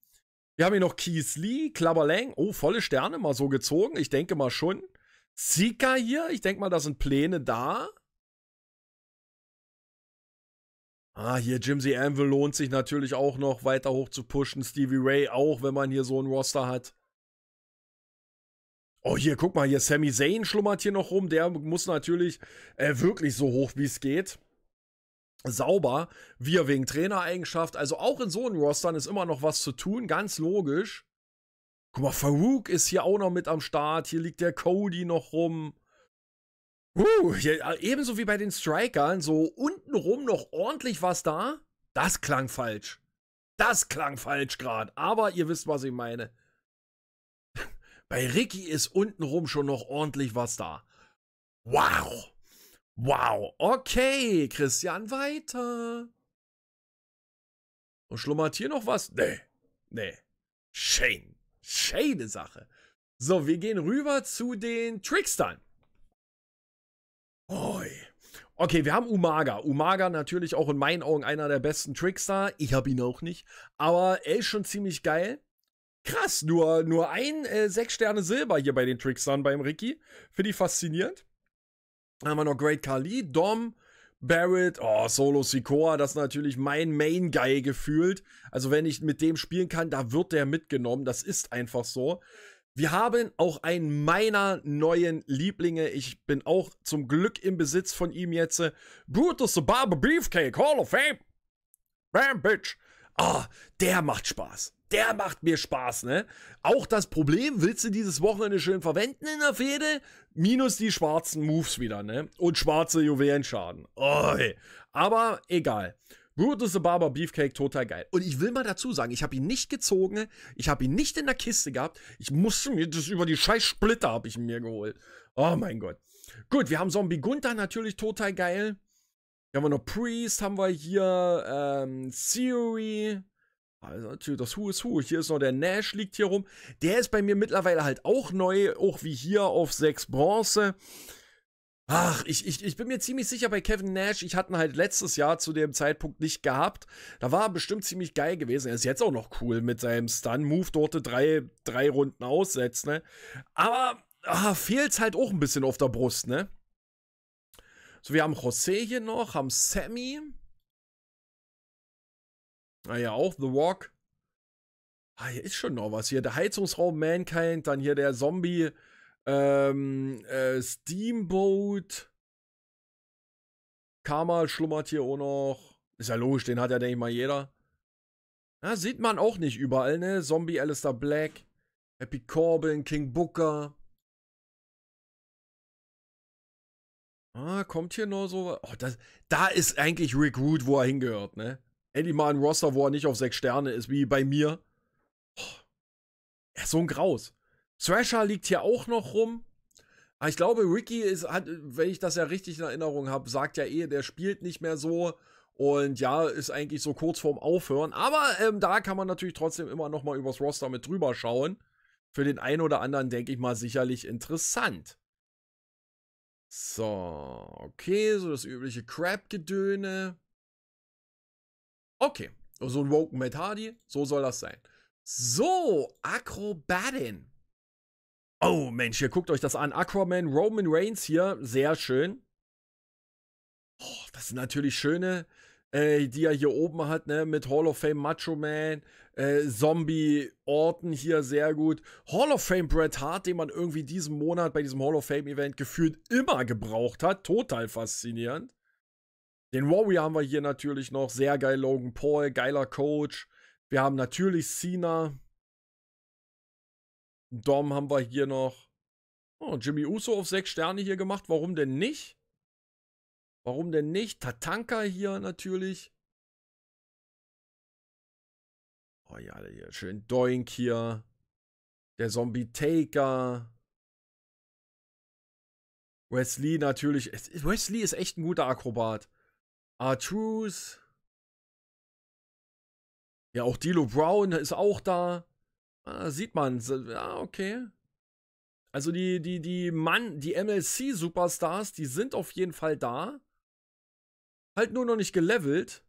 Wir haben hier noch Keith Lee, Klabberlang. Oh, volle Sterne, mal so gezogen. Ich denke mal schon. Zika hier, ich denke mal, da sind Pläne da. Ah, hier Jimsy Anvil lohnt sich natürlich auch noch weiter hoch zu pushen. Stevie Ray auch, wenn man hier so ein Roster hat. Oh, hier, guck mal, hier Sammy Zayn schlummert hier noch rum. Der muss natürlich äh, wirklich so hoch, wie es geht. Sauber. Wir wegen Trainereigenschaft. Also auch in so einem Rostern ist immer noch was zu tun. Ganz logisch. Guck mal, Farouk ist hier auch noch mit am Start. Hier liegt der Cody noch rum. Uh, ja, äh, ebenso wie bei den Strikern, so untenrum noch ordentlich was da. Das klang falsch. Das klang falsch gerade. Aber ihr wisst, was ich meine. [laughs] bei Ricky ist untenrum schon noch ordentlich was da. Wow. Wow. Okay, Christian, weiter. Und schlummert hier noch was? Nee. Nee. Shane. Shane Sache. So, wir gehen rüber zu den Trickstern. Oi. Okay, wir haben Umaga. Umaga natürlich auch in meinen Augen einer der besten Trickstar. Ich habe ihn auch nicht. Aber er ist schon ziemlich geil. Krass, nur, nur ein äh, 6 Sterne Silber hier bei den Trickstern beim Ricky. Finde ich faszinierend. Dann haben wir noch Great Kali, Dom, Barrett, oh, Solo Sikoa, das ist natürlich mein Main-Guy gefühlt. Also wenn ich mit dem spielen kann, da wird der mitgenommen. Das ist einfach so. Wir haben auch einen meiner neuen Lieblinge. Ich bin auch zum Glück im Besitz von ihm jetzt. Brutus the Barber Beefcake Hall of Fame. Bam, Bitch. Ah, der macht Spaß. Der macht mir Spaß, ne? Auch das Problem, willst du dieses Wochenende schön verwenden in der Fehde? Minus die schwarzen Moves wieder, ne? Und schwarze Juwelenschaden. Oh, Aber egal. Brutus the Barber Beefcake, total geil. Und ich will mal dazu sagen, ich habe ihn nicht gezogen, ich habe ihn nicht in der Kiste gehabt, ich musste mir das über die scheiß Splitter habe ich mir geholt. Oh mein Gott. Gut, wir haben Zombie Gunther natürlich total geil. Hier haben wir noch Priest, haben wir hier ähm, Theory. Also natürlich das Who is Who. Hier ist noch der Nash, liegt hier rum. Der ist bei mir mittlerweile halt auch neu, auch wie hier auf 6 Bronze. Ach, ich, ich, ich bin mir ziemlich sicher bei Kevin Nash, ich hatte ihn halt letztes Jahr zu dem Zeitpunkt nicht gehabt. Da war er bestimmt ziemlich geil gewesen. Er ist jetzt auch noch cool mit seinem Stun-Move, dort drei, drei Runden aussetzt, ne? Aber fehlt ah, fehlt's halt auch ein bisschen auf der Brust, ne? So, wir haben José hier noch, haben Sammy. Naja, ah, auch The Walk. Ah, hier ist schon noch was. Hier der Heizungsraum Mankind, dann hier der Zombie ähm, äh, Steamboat. Kamal schlummert hier auch noch. Ist ja logisch, den hat ja, denke ich mal, jeder. Ja, sieht man auch nicht überall, ne? Zombie Alistair Black, Happy Corbin, King Booker. Ah, kommt hier nur so. Oh, das, da ist eigentlich Rick Root, wo er hingehört, ne? Endlich mal ein Roster, wo er nicht auf sechs Sterne ist, wie bei mir. Oh, er ist so ein Graus. Thrasher liegt hier auch noch rum. Ah, ich glaube, Ricky ist, hat, wenn ich das ja richtig in Erinnerung habe, sagt ja eh, der spielt nicht mehr so. Und ja, ist eigentlich so kurz vorm Aufhören. Aber ähm, da kann man natürlich trotzdem immer noch mal übers Roster mit drüber schauen. Für den einen oder anderen, denke ich mal, sicherlich interessant. So, okay, so das übliche Crap-Gedöne. Okay, so ein Woken Met Hardy, so soll das sein. So, Akrobatin. Oh Mensch, hier guckt euch das an. Aquaman, Roman Reigns hier, sehr schön. Oh, das sind natürlich schöne, äh, die er hier oben hat, ne? Mit Hall of Fame Macho Man, äh, Zombie Orton hier sehr gut. Hall of Fame Bret Hart, den man irgendwie diesen Monat bei diesem Hall of Fame Event gefühlt immer gebraucht hat. Total faszinierend. Den Warrior haben wir hier natürlich noch. Sehr geil, Logan Paul, geiler Coach. Wir haben natürlich Cena. Dom haben wir hier noch. Oh, Jimmy Uso auf sechs Sterne hier gemacht. Warum denn nicht? Warum denn nicht? Tatanka hier natürlich. Oh ja, hier schön Doink hier. Der Zombie Taker. Wesley natürlich. Wesley ist echt ein guter Akrobat. Artruse. Ja, auch Dilo Brown ist auch da. Ah, sieht man. Ja, okay. Also die, die, die Mann, die MLC-Superstars, die sind auf jeden Fall da. Halt nur noch nicht gelevelt.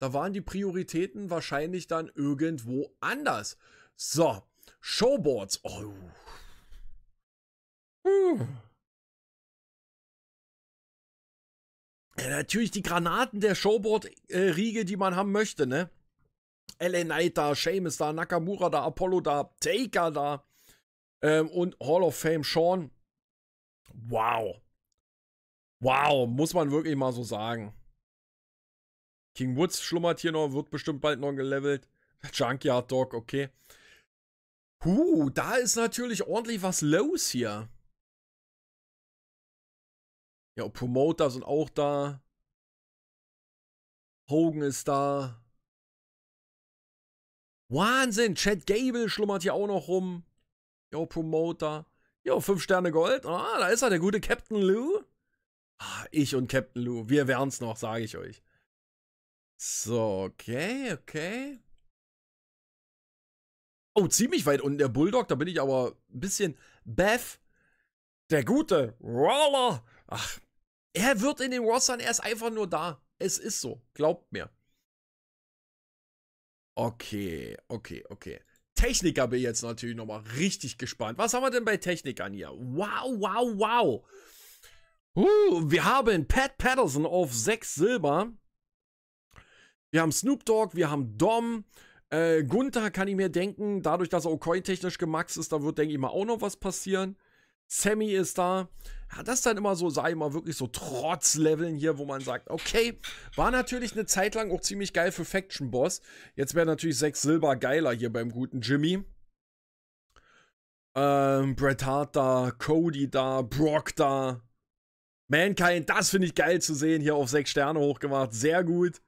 Da waren die Prioritäten wahrscheinlich dann irgendwo anders. So, Showboards. Oh. Hm. Ja, natürlich die Granaten der Showboard-Riege, die man haben möchte, ne? LA Knight da, Seamus da, Nakamura da, Apollo da, Taker da ähm, und Hall of Fame Sean. Wow. Wow, muss man wirklich mal so sagen. King Woods schlummert hier noch, wird bestimmt bald noch gelevelt. [laughs] Junkyard Dog, okay. Huh, da ist natürlich ordentlich was los hier. Ja, Promoter sind auch da. Hogan ist da. Wahnsinn, Chad Gable schlummert hier auch noch rum. Yo, Promoter. Yo, 5 Sterne Gold. Ah, da ist er, der gute Captain Lou. Ah, ich und Captain Lou, wir wären's noch, sage ich euch. So, okay, okay. Oh, ziemlich weit unten der Bulldog, da bin ich aber ein bisschen. Beth, der gute Roller. Ach, er wird in den Rostern, er ist einfach nur da. Es ist so, glaubt mir. Okay, okay, okay. Techniker bin ich jetzt natürlich nochmal richtig gespannt. Was haben wir denn bei Technikern hier? Wow, wow, wow. Uh, wir haben Pat Patterson auf 6 Silber. Wir haben Snoop Dogg, wir haben Dom. Äh, Gunther kann ich mir denken, dadurch, dass er Okoi technisch gemaxt ist, da wird, denke ich mal, auch noch was passieren. Sammy ist da ja, das dann immer so, sag ich mal, wirklich so trotz Leveln hier, wo man sagt, okay, war natürlich eine Zeit lang auch ziemlich geil für Faction Boss. Jetzt wäre natürlich sechs Silber geiler hier beim guten Jimmy. Ähm, Bret Hart da, Cody da, Brock da. Mankind, das finde ich geil zu sehen, hier auf sechs Sterne hochgemacht. Sehr gut.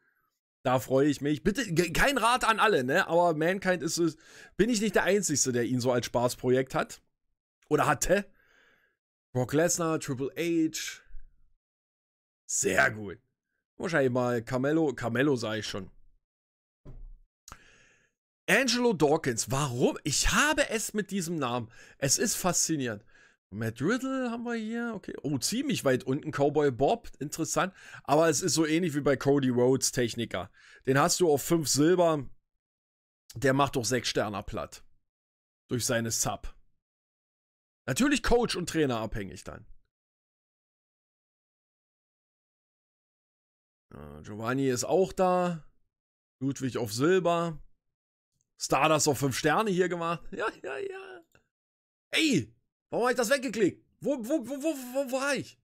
Da freue ich mich. Bitte, kein Rat an alle, ne? Aber Mankind ist es. Bin ich nicht der Einzige, der ihn so als Spaßprojekt hat? Oder hatte? Brock Lesnar, Triple H. Sehr gut. Wahrscheinlich mal Carmelo, Carmelo sage ich schon. Angelo Dawkins, warum? Ich habe es mit diesem Namen. Es ist faszinierend. Matt Riddle haben wir hier, okay. Oh, ziemlich weit unten Cowboy Bob, interessant. Aber es ist so ähnlich wie bei Cody Rhodes Techniker. Den hast du auf 5 Silber, der macht doch 6 Sterner platt. Durch seine Sub. Natürlich Coach und Trainer abhängig dann. Giovanni ist auch da. Ludwig auf Silber. Stardust auf 5 Sterne hier gemacht. Ja, ja, ja. Ey, warum habe ich das weggeklickt? Wo, wo, wo, wo, wo, wo war ich?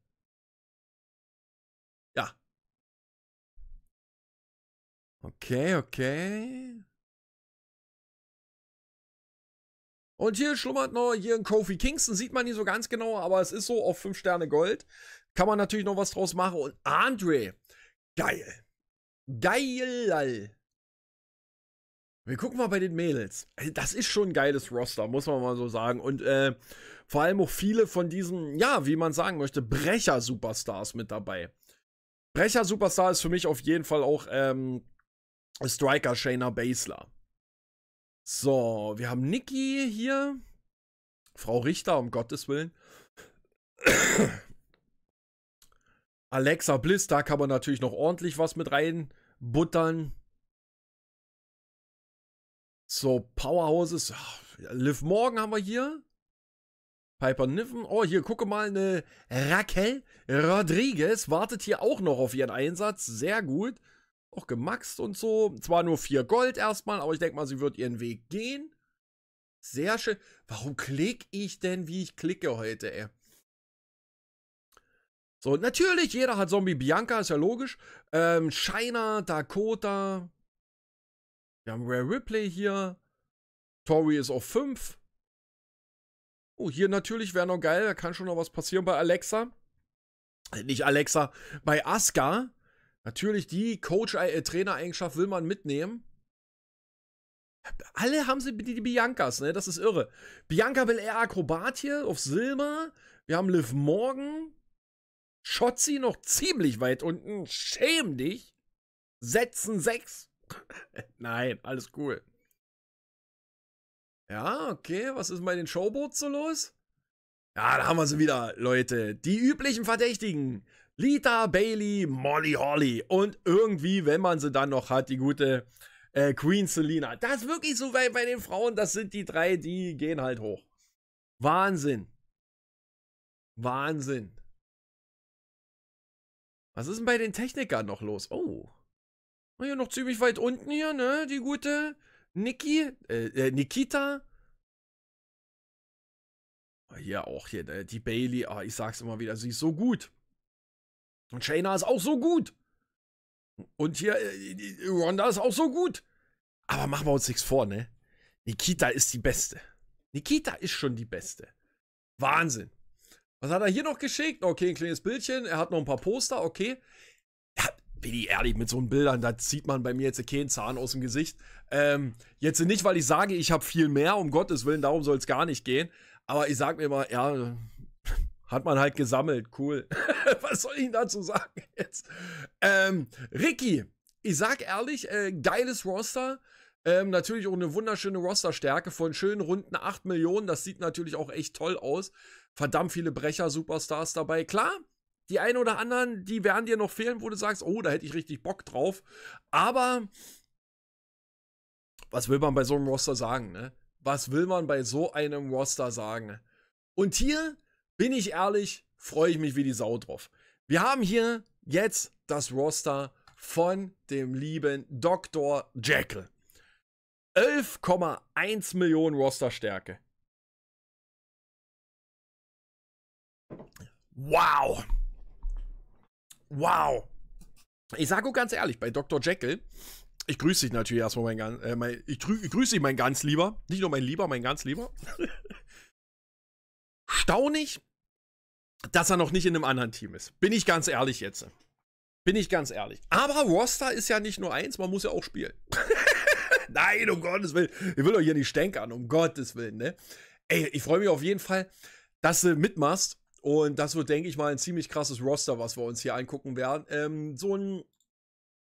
Ja. Okay, okay. Und hier schlummert noch, hier ein Kofi Kingston sieht man ihn so ganz genau, aber es ist so auf 5 Sterne Gold. Kann man natürlich noch was draus machen. Und Andre, geil. Geil. Wir gucken mal bei den Mädels. Also, das ist schon ein geiles Roster, muss man mal so sagen. Und äh, vor allem auch viele von diesen, ja, wie man sagen möchte, Brecher-Superstars mit dabei. Brecher-Superstar ist für mich auf jeden Fall auch ähm, Striker Shayna Baszler. So, wir haben Niki hier. Frau Richter, um Gottes Willen. Alexa Bliss, da kann man natürlich noch ordentlich was mit reinbuttern. So, Powerhouses. Liv Morgan haben wir hier. Piper Niven. Oh, hier, gucke mal, eine Raquel Rodriguez wartet hier auch noch auf ihren Einsatz. Sehr gut auch gemaxt und so. Zwar nur vier Gold erstmal, aber ich denke mal, sie wird ihren Weg gehen. Sehr schön. Warum klicke ich denn, wie ich klicke heute, ey? So, natürlich, jeder hat Zombie Bianca, ist ja logisch. Ähm, Shiner, Dakota. Wir haben Rare Ripley hier. Tori ist auf 5. Oh, hier natürlich wäre noch geil, da kann schon noch was passieren bei Alexa. Äh, nicht Alexa, bei Asuka. Natürlich, die coach äh, trainereigenschaft eigenschaft will man mitnehmen. Alle haben sie die, die Biancas, ne? Das ist irre. Bianca will eher Akrobat hier auf Silber. Wir haben Liv Morgan. Schotzi noch ziemlich weit unten. Schäm dich. Setzen sechs. [laughs] Nein, alles cool. Ja, okay. Was ist bei den Showboats so los? Ja, da haben wir sie wieder, Leute. Die üblichen Verdächtigen. Lita Bailey, Molly Holly und irgendwie, wenn man sie dann noch hat, die gute äh, Queen Selina. Das ist wirklich so bei, bei den Frauen, das sind die drei, die gehen halt hoch. Wahnsinn. Wahnsinn. Was ist denn bei den Technikern noch los? Oh. Hier noch ziemlich weit unten hier, ne? Die gute Niki, äh, äh, Nikita. Ah, hier auch hier, ne, die Bailey, ah, ich sag's immer wieder, sie ist so gut. Und Shayna ist auch so gut. Und hier, äh, Ronda ist auch so gut. Aber machen wir uns nichts vor, ne? Nikita ist die Beste. Nikita ist schon die Beste. Wahnsinn. Was hat er hier noch geschickt? Okay, ein kleines Bildchen. Er hat noch ein paar Poster, okay. Ja, bin ich ehrlich, mit so einen Bildern, da zieht man bei mir jetzt keinen Zahn aus dem Gesicht. Ähm, jetzt nicht, weil ich sage, ich habe viel mehr, um Gottes Willen, darum soll es gar nicht gehen. Aber ich sag mir mal, ja, hat man halt gesammelt, cool. [laughs] Was soll ich dazu sagen jetzt? Ähm, Ricky, ich sag ehrlich, äh, geiles Roster. Ähm, natürlich auch eine wunderschöne Rosterstärke von schönen runden 8 Millionen. Das sieht natürlich auch echt toll aus. Verdammt viele Brecher, Superstars dabei. Klar, die einen oder anderen, die werden dir noch fehlen, wo du sagst, oh, da hätte ich richtig Bock drauf. Aber was will man bei so einem Roster sagen, ne? Was will man bei so einem Roster sagen? Und hier bin ich ehrlich, freue ich mich wie die Sau drauf. Wir haben hier jetzt das Roster von dem lieben Dr. Jekyll. 11,1 Millionen Rosterstärke. Wow. Wow. Ich sage ganz ehrlich, bei Dr. Jekyll, ich grüße dich natürlich erstmal mein äh, mein, ich, ich grüße dich mein ganz lieber, nicht nur mein lieber, mein ganz lieber staunig, dass er noch nicht in einem anderen Team ist. Bin ich ganz ehrlich jetzt. Bin ich ganz ehrlich. Aber Roster ist ja nicht nur eins, man muss ja auch spielen. [laughs] Nein, um Gottes Willen. Ich will doch hier nicht stänkern, um Gottes Willen, ne? Ey, ich freue mich auf jeden Fall, dass du mitmachst. Und das wird, denke ich mal, ein ziemlich krasses Roster, was wir uns hier angucken werden. Ähm, so ein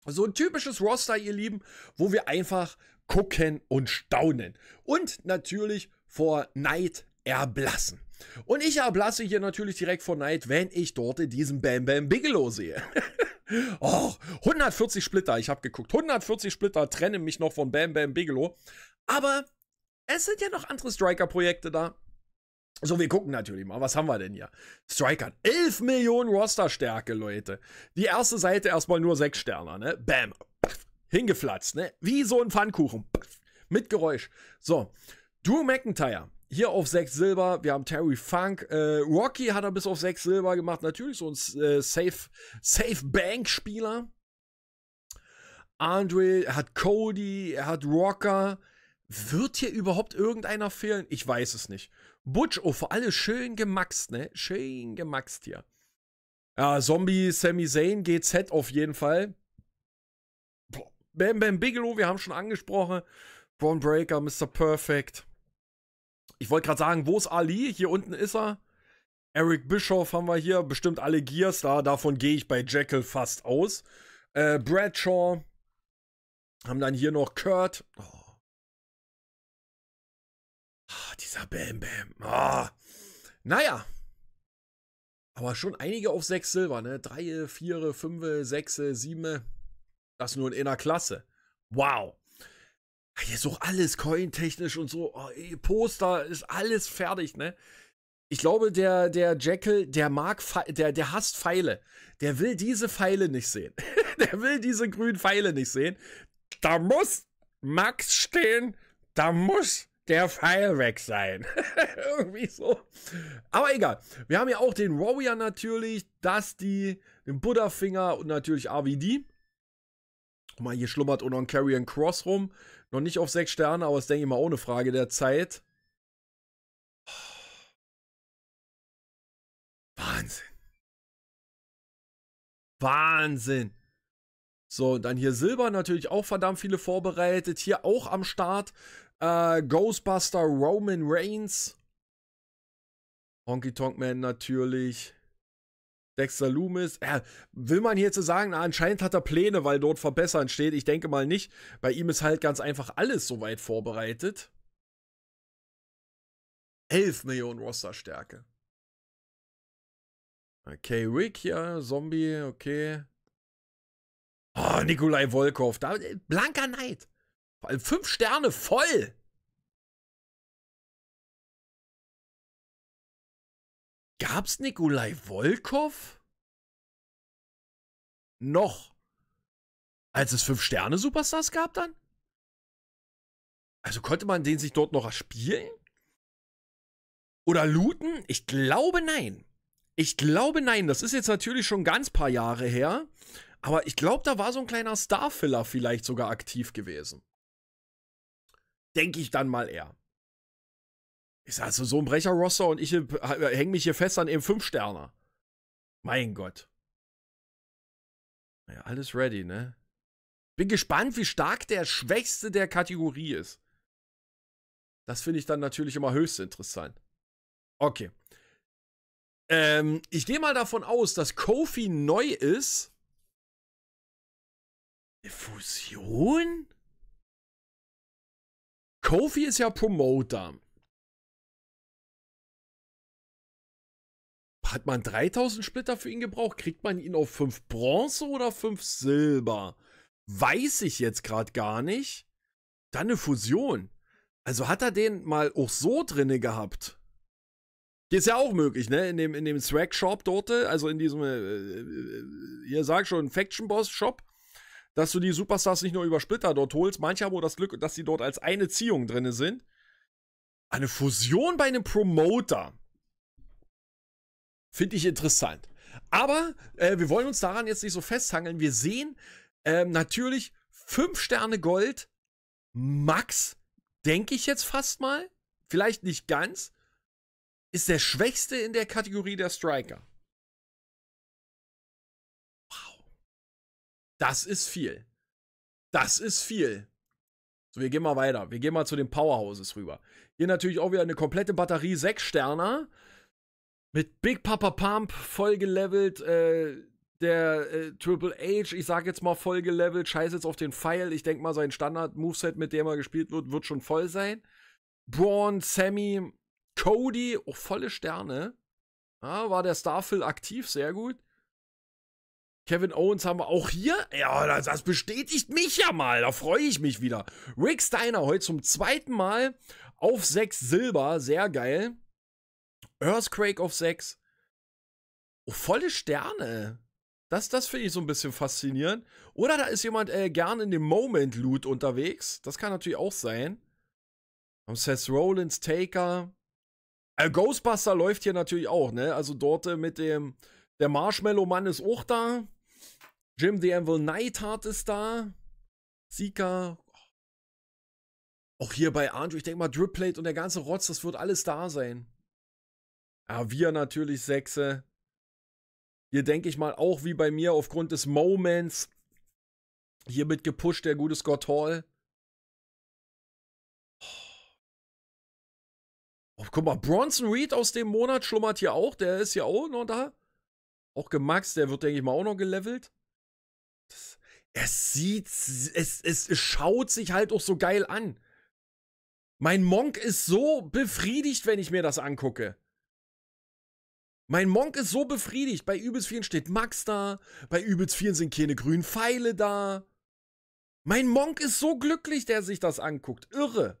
so ein typisches Roster, ihr Lieben, wo wir einfach gucken und staunen. Und natürlich vor Neid erblassen. Und ich erblasse hier natürlich direkt vor Neid, wenn ich dort in diesem Bam Bam Bigelow sehe. [laughs] Och, 140 Splitter, ich habe geguckt. 140 Splitter trennen mich noch von Bam Bam Bigelow. Aber es sind ja noch andere Striker-Projekte da. So, wir gucken natürlich mal, was haben wir denn hier? Strikern. 11 Millionen Rosterstärke, Leute. Die erste Seite erstmal nur 6 Sterne, ne? Bam. Hingeflatzt, ne? Wie so ein Pfannkuchen. Mit Geräusch. So. Drew McIntyre. Hier auf 6 Silber, wir haben Terry Funk. Äh, Rocky hat er bis auf 6 Silber gemacht. Natürlich so ein äh, Safe, Safe Bank-Spieler. Andre, hat Cody, er hat Rocker. Wird hier überhaupt irgendeiner fehlen? Ich weiß es nicht. Butch, oh, vor allem schön gemaxt, ne? Schön gemaxt hier. Ja, Zombie, Sami Zayn, GZ auf jeden Fall. Bam Bam Bigelow, wir haben schon angesprochen. Braun Breaker, Mr. Perfect ich wollte gerade sagen, wo ist Ali? Hier unten ist er. Eric Bischoff haben wir hier, bestimmt alle Gears da, davon gehe ich bei Jekyll fast aus. Äh, Bradshaw, haben dann hier noch Kurt. Oh. Ah, dieser Bam Bam. Ah. Naja. Aber schon einige auf 6 Silber, ne? 3, 4, 5, 6, 7. Das nur in einer Klasse. Wow. Jetzt auch alles cointechnisch und so. Oh, Poster ist alles fertig, ne? Ich glaube, der, der Jekyll, der mag, der, der hasst Pfeile. Der will diese Pfeile nicht sehen. [laughs] der will diese grünen Pfeile nicht sehen. Da muss Max stehen. Da muss der Pfeil weg sein. [laughs] Irgendwie so. Aber egal. Wir haben ja auch den Warrior natürlich, Dusty, den Buddhafinger und natürlich RVD. Guck mal, hier schlummert auch noch ein Carrion Cross rum. Noch nicht auf sechs Sterne, aber das denke ich mal ohne Frage der Zeit. Wahnsinn. Wahnsinn. So, dann hier Silber natürlich auch verdammt viele vorbereitet. Hier auch am Start äh, Ghostbuster Roman Reigns. Honky Tonk Man natürlich. Dexter Loomis, äh, will man hier zu sagen, na, anscheinend hat er Pläne, weil dort verbessern steht. Ich denke mal nicht. Bei ihm ist halt ganz einfach alles soweit vorbereitet. 11 Millionen Rosterstärke. Okay, Rick, ja, Zombie, okay. Oh, Nikolai Volkov, da, äh, blanker Neid. Vor allem 5 Sterne voll. Gab's Nikolai Volkov? Noch. Als es Fünf-Sterne-Superstars gab dann? Also konnte man den sich dort noch erspielen? Oder looten? Ich glaube nein. Ich glaube nein. Das ist jetzt natürlich schon ganz paar Jahre her. Aber ich glaube, da war so ein kleiner Starfiller vielleicht sogar aktiv gewesen. Denke ich dann mal eher. Ist also so ein Brecher-Roster und ich äh, äh, hänge mich hier fest an eben fünf Sterner. Mein Gott. Ja, alles ready, ne? Bin gespannt, wie stark der Schwächste der Kategorie ist. Das finde ich dann natürlich immer höchst interessant. Okay. Ähm, ich gehe mal davon aus, dass Kofi neu ist. Eine Fusion? Kofi ist ja Promoter. hat man 3000 Splitter für ihn gebraucht? Kriegt man ihn auf 5 Bronze oder 5 Silber? Weiß ich jetzt gerade gar nicht. Dann eine Fusion. Also hat er den mal auch so drinne gehabt? Ist ja auch möglich, ne? In dem, in dem Swag Shop dort, also in diesem, äh, äh ihr sagt schon, Faction Boss Shop, dass du die Superstars nicht nur über Splitter dort holst. Manche haben wohl das Glück, dass sie dort als eine Ziehung drinne sind. Eine Fusion bei einem Promoter. Finde ich interessant. Aber äh, wir wollen uns daran jetzt nicht so festhangeln. Wir sehen ähm, natürlich 5 Sterne Gold, Max, denke ich jetzt fast mal, vielleicht nicht ganz, ist der schwächste in der Kategorie der Striker. Wow. Das ist viel. Das ist viel. So, wir gehen mal weiter. Wir gehen mal zu den Powerhouses rüber. Hier natürlich auch wieder eine komplette Batterie 6 Sterne mit Big Papa Pump vollgelevelt, äh, der äh, Triple H, ich sag jetzt mal vollgelevelt, scheiß jetzt auf den Pfeil, ich denke mal, sein Standard-Moveset, mit dem er gespielt wird, wird schon voll sein. Braun, Sammy, Cody, auch oh, volle Sterne. Ja, war der Starfill aktiv, sehr gut. Kevin Owens haben wir auch hier. Ja, das, das bestätigt mich ja mal. Da freue ich mich wieder. Rick Steiner heute zum zweiten Mal auf sechs Silber. Sehr geil. Earthquake auf 6. Oh, volle Sterne. Das, das finde ich so ein bisschen faszinierend. Oder da ist jemand äh, gern in dem Moment-Loot unterwegs. Das kann natürlich auch sein. Am Seth Rollins, Taker. Äh, Ghostbuster läuft hier natürlich auch, ne? Also dort äh, mit dem. Der Marshmallow-Mann ist auch da. Jim the Anvil Neidhart ist da. Zika. Auch hier bei Andrew, ich denke mal, Dripplate und der ganze Rotz, das wird alles da sein. Ja, ah, wir natürlich Sechse. Hier denke ich mal auch wie bei mir aufgrund des Moments. Hiermit gepusht der gute Scott Hall. Oh, guck mal, Bronson Reed aus dem Monat schlummert hier auch. Der ist hier auch noch da. Auch gemaxt, der wird, denke ich mal, auch noch gelevelt. Das, es sieht, es, es, es schaut sich halt auch so geil an. Mein Monk ist so befriedigt, wenn ich mir das angucke. Mein Monk ist so befriedigt. Bei übelst vielen steht Max da. Bei übelst vielen sind keine grünen Pfeile da. Mein Monk ist so glücklich, der sich das anguckt. Irre.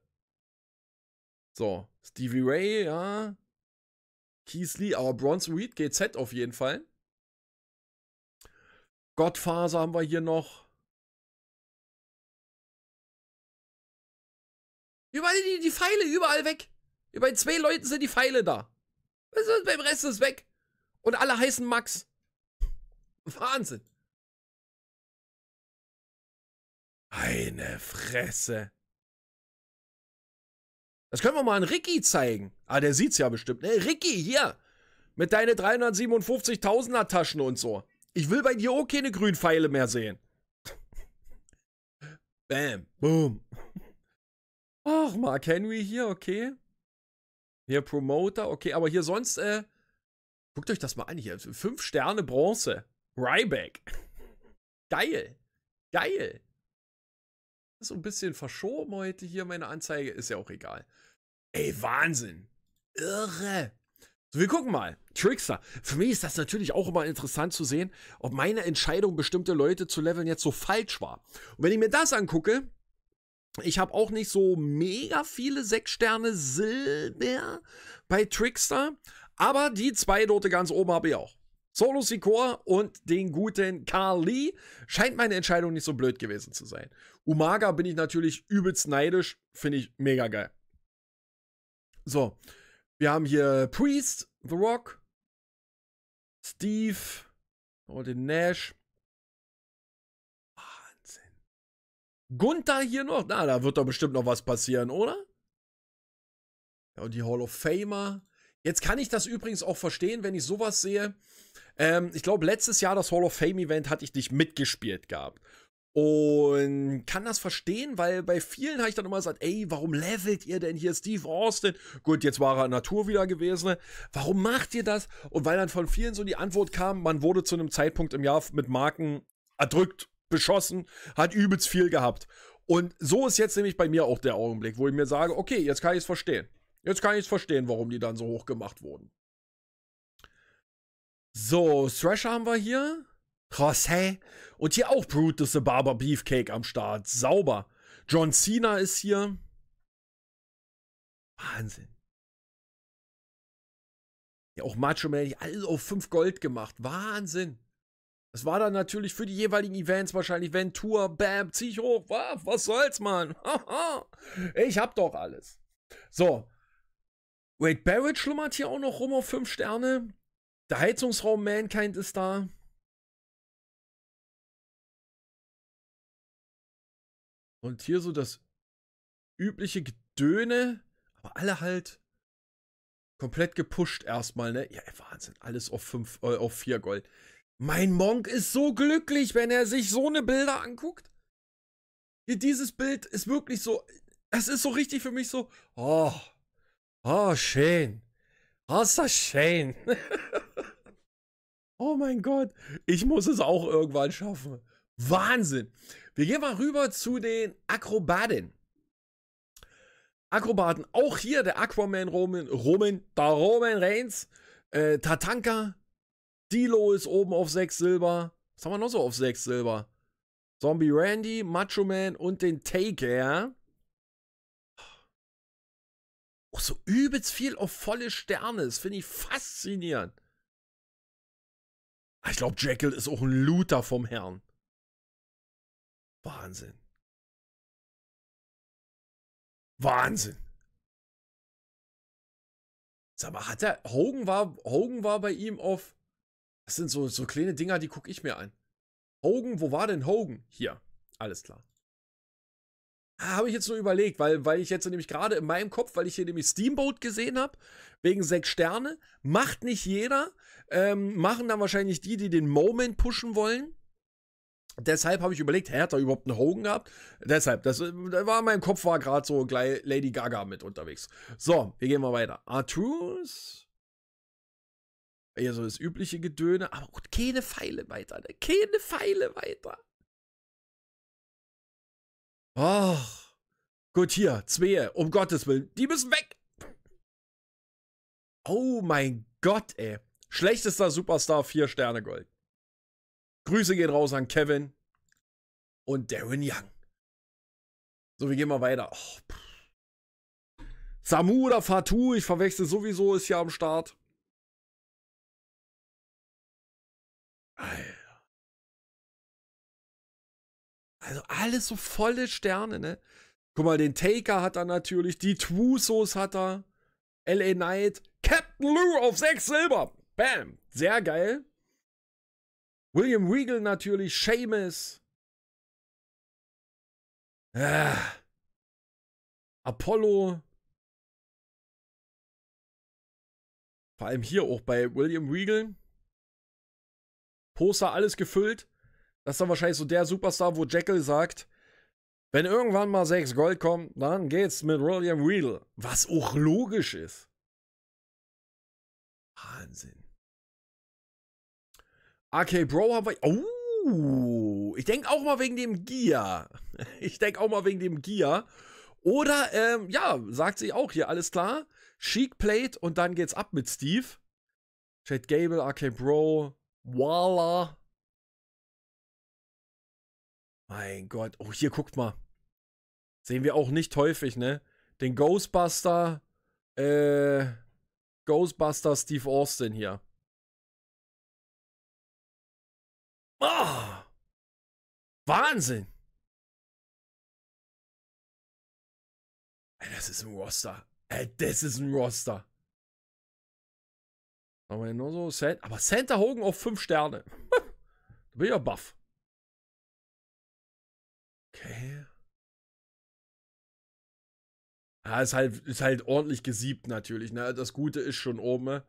So, Stevie Ray, ja. Keith Lee, aber Bronze Reed, GZ auf jeden Fall. Gottfaser haben wir hier noch. Überall die, die Pfeile, überall weg. Bei zwei Leuten sind die Pfeile da. Beim Rest ist weg. Und alle heißen Max. Wahnsinn. Eine Fresse. Das können wir mal an Ricky zeigen. Ah, der sieht's ja bestimmt. Hey, ne? Ricky, hier. Mit deine 357.000er Taschen und so. Ich will bei dir auch keine grünen Pfeile mehr sehen. Bam. Boom. Ach, Mark Henry hier, okay. Hier Promoter, okay, aber hier sonst, äh, guckt euch das mal an hier. Fünf Sterne Bronze. Ryback. Geil. Geil. So ein bisschen verschoben heute hier meine Anzeige, ist ja auch egal. Ey, Wahnsinn. Irre. So, wir gucken mal. Trickster. Für mich ist das natürlich auch immer interessant zu sehen, ob meine Entscheidung, bestimmte Leute zu leveln, jetzt so falsch war. Und wenn ich mir das angucke, ich habe auch nicht so mega viele 6 Sterne Silber bei Trickster, aber die zwei Dote ganz oben habe ich auch. Solo Sikor und den guten Carly scheint meine Entscheidung nicht so blöd gewesen zu sein. Umaga bin ich natürlich übelst neidisch, finde ich mega geil. So, wir haben hier Priest, The Rock, Steve, oh, den Nash, Gunther hier noch? Na, da wird doch bestimmt noch was passieren, oder? Ja, und die Hall of Famer. Jetzt kann ich das übrigens auch verstehen, wenn ich sowas sehe. Ähm, ich glaube, letztes Jahr das Hall of Fame Event hatte ich nicht mitgespielt gehabt. Und kann das verstehen, weil bei vielen habe ich dann immer gesagt, ey, warum levelt ihr denn hier Steve Austin? Gut, jetzt war er Natur wieder gewesen. Warum macht ihr das? Und weil dann von vielen so die Antwort kam, man wurde zu einem Zeitpunkt im Jahr mit Marken erdrückt beschossen, hat übelst viel gehabt. Und so ist jetzt nämlich bei mir auch der Augenblick, wo ich mir sage, okay, jetzt kann ich es verstehen. Jetzt kann ich es verstehen, warum die dann so hoch gemacht wurden. So, Thrasher haben wir hier. José. Und hier auch Brutus the Barber Beefcake am Start. Sauber. John Cena ist hier. Wahnsinn. Ja, auch Macho Man, alles auf 5 Gold gemacht. Wahnsinn. Das war dann natürlich für die jeweiligen Events wahrscheinlich, wenn bam, zieh ich hoch, was soll's, Mann? [laughs] ich hab doch alles. So. Wade Barrett schlummert hier auch noch rum auf 5 Sterne. Der Heizungsraum Mankind ist da. Und hier so das übliche Gedöne, aber alle halt komplett gepusht erstmal, ne? Ja, Wahnsinn, alles auf 5 äh, 4 Gold. Mein Monk ist so glücklich, wenn er sich so eine Bilder anguckt. Dieses Bild ist wirklich so, es ist so richtig für mich so, oh, oh, schön. Oh, ist das schön. [laughs] oh mein Gott, ich muss es auch irgendwann schaffen. Wahnsinn. Wir gehen mal rüber zu den Akrobaten. Akrobaten, auch hier der Aquaman Roman, Roman, der Roman Reigns, äh, Tatanka, Dilo ist oben auf 6 Silber. Was haben wir noch so auf 6 Silber? Zombie Randy, Macho Man und den Taker. Oh, so übelst viel auf volle Sterne. Das finde ich faszinierend. Ah, ich glaube, Jekyll ist auch ein Looter vom Herrn. Wahnsinn. Wahnsinn. Sag mal, hat er. Hogan war, Hogan war bei ihm auf das sind so, so kleine Dinger, die gucke ich mir an. Hogan, wo war denn Hogan? Hier, alles klar. Ah, habe ich jetzt nur überlegt, weil, weil ich jetzt nämlich gerade in meinem Kopf, weil ich hier nämlich Steamboat gesehen habe, wegen sechs Sterne, macht nicht jeder, ähm, machen dann wahrscheinlich die, die den Moment pushen wollen. Deshalb habe ich überlegt, hä, hat er überhaupt einen Hogan gehabt? Deshalb, das, äh, das war in meinem Kopf war gerade so Lady Gaga mit unterwegs. So, wir gehen mal weiter. Artus? eher so das übliche Gedöne, aber auch keine Pfeile weiter, ne? keine Pfeile weiter. Oh, gut, hier, Zwehe, um Gottes Willen, die müssen weg. Oh mein Gott, ey. Schlechtester Superstar, vier Sterne Gold. Grüße gehen raus an Kevin und Darren Young. So, wir gehen mal weiter. Oh, Samu oder Fatou, ich verwechsel sowieso, ist hier am Start. Alter. Also alles so volle Sterne, ne? Guck mal, den Taker hat er natürlich, die Twusos hat er, LA Knight, Captain Lou auf 6 Silber. Bam, sehr geil. William Regal natürlich, Seamus. Äh. Ah. Apollo. Vor allem hier auch bei William Regal. Poster, alles gefüllt. Das ist dann wahrscheinlich so der Superstar, wo Jekyll sagt, wenn irgendwann mal 6 Gold kommt, dann geht's mit William Riddle. Was auch logisch ist. Wahnsinn. AK Bro haben wir. Oh, ich denke auch mal wegen dem Gear. [laughs] Ich denke auch mal wegen dem Gear. Oder, ähm, ja, sagt sie auch hier, alles klar. Chic Plate und dann geht's ab mit Steve. Chad Gable, AK Bro, Voila. Mein Gott. Oh, hier guckt mal. Sehen wir auch nicht häufig, ne? Den Ghostbuster, äh, Ghostbuster Steve Austin hier. Ah! Wahnsinn! Das ist ein Roster. Das ist ein Roster. Aber nur so, San aber Santa Hogan auf 5 Sterne. [laughs] da bin ich ja baff. Okay. Ja, ist halt, ist halt ordentlich gesiebt natürlich, ne? Das Gute ist schon oben, ne?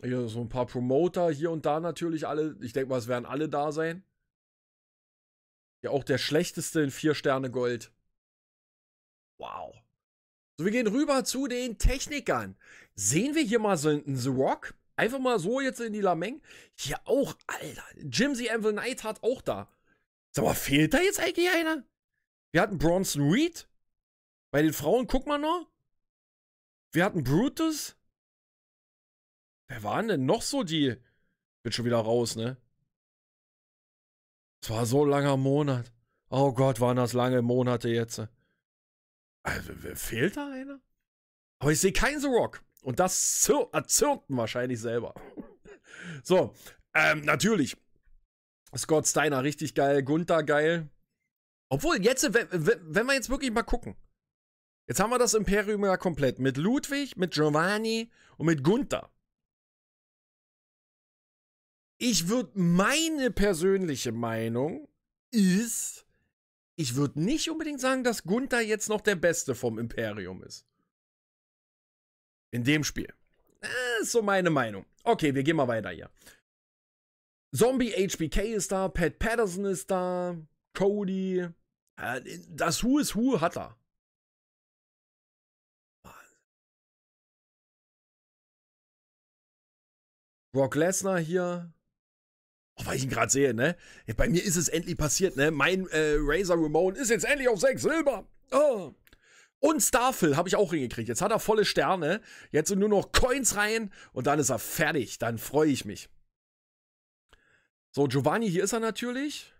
Hier so ein paar Promoter hier und da natürlich alle. Ich denke mal, es werden alle da sein. Ja, auch der schlechteste in 4 Sterne Gold. Wow. So, wir gehen rüber zu den Technikern. Sehen wir hier mal so einen The Rock? Einfach mal so jetzt in die Lameng. Hier auch, Alter. Jimsy Anvil Knight hat auch da. Sag mal, fehlt da jetzt eigentlich einer? Wir hatten Bronson Reed. Bei den Frauen, guck mal noch. Wir hatten Brutus. Wer waren denn noch so die? Bin schon wieder raus, ne? Es war so ein langer Monat. Oh Gott, waren das lange Monate jetzt. Also, fehlt da einer? Aber ich sehe keinen The Rock. Und das erzürnten äh, wahrscheinlich selber. so, ähm, natürlich. Scott Steiner richtig geil, Gunther geil. Obwohl, jetzt, wenn wir jetzt wirklich mal gucken. Jetzt haben wir das Imperium ja komplett. Mit Ludwig, mit Giovanni und mit Gunther. Ich würde, meine persönliche Meinung ist, ich würde nicht unbedingt sagen, dass Gunther jetzt noch der Beste vom Imperium ist. In dem Spiel. Das äh, ist so meine Meinung. Okay, wir gehen mal weiter hier. Zombie HBK ist da, Pat Patterson ist da, Cody. Äh, das Who is Who hat er. Brock Lesnar hier. Oh, weil ich ihn gerade sehe, ne? Ja, bei mir ist es endlich passiert, ne? Mein äh, Razer Ramon ist jetzt endlich auf 6 Silber. Oh. Und Starfill habe ich auch hingekriegt. Jetzt hat er volle Sterne. Jetzt sind nur noch Coins rein und dann ist er fertig. Dann freue ich mich. So, Giovanni, hier ist er natürlich.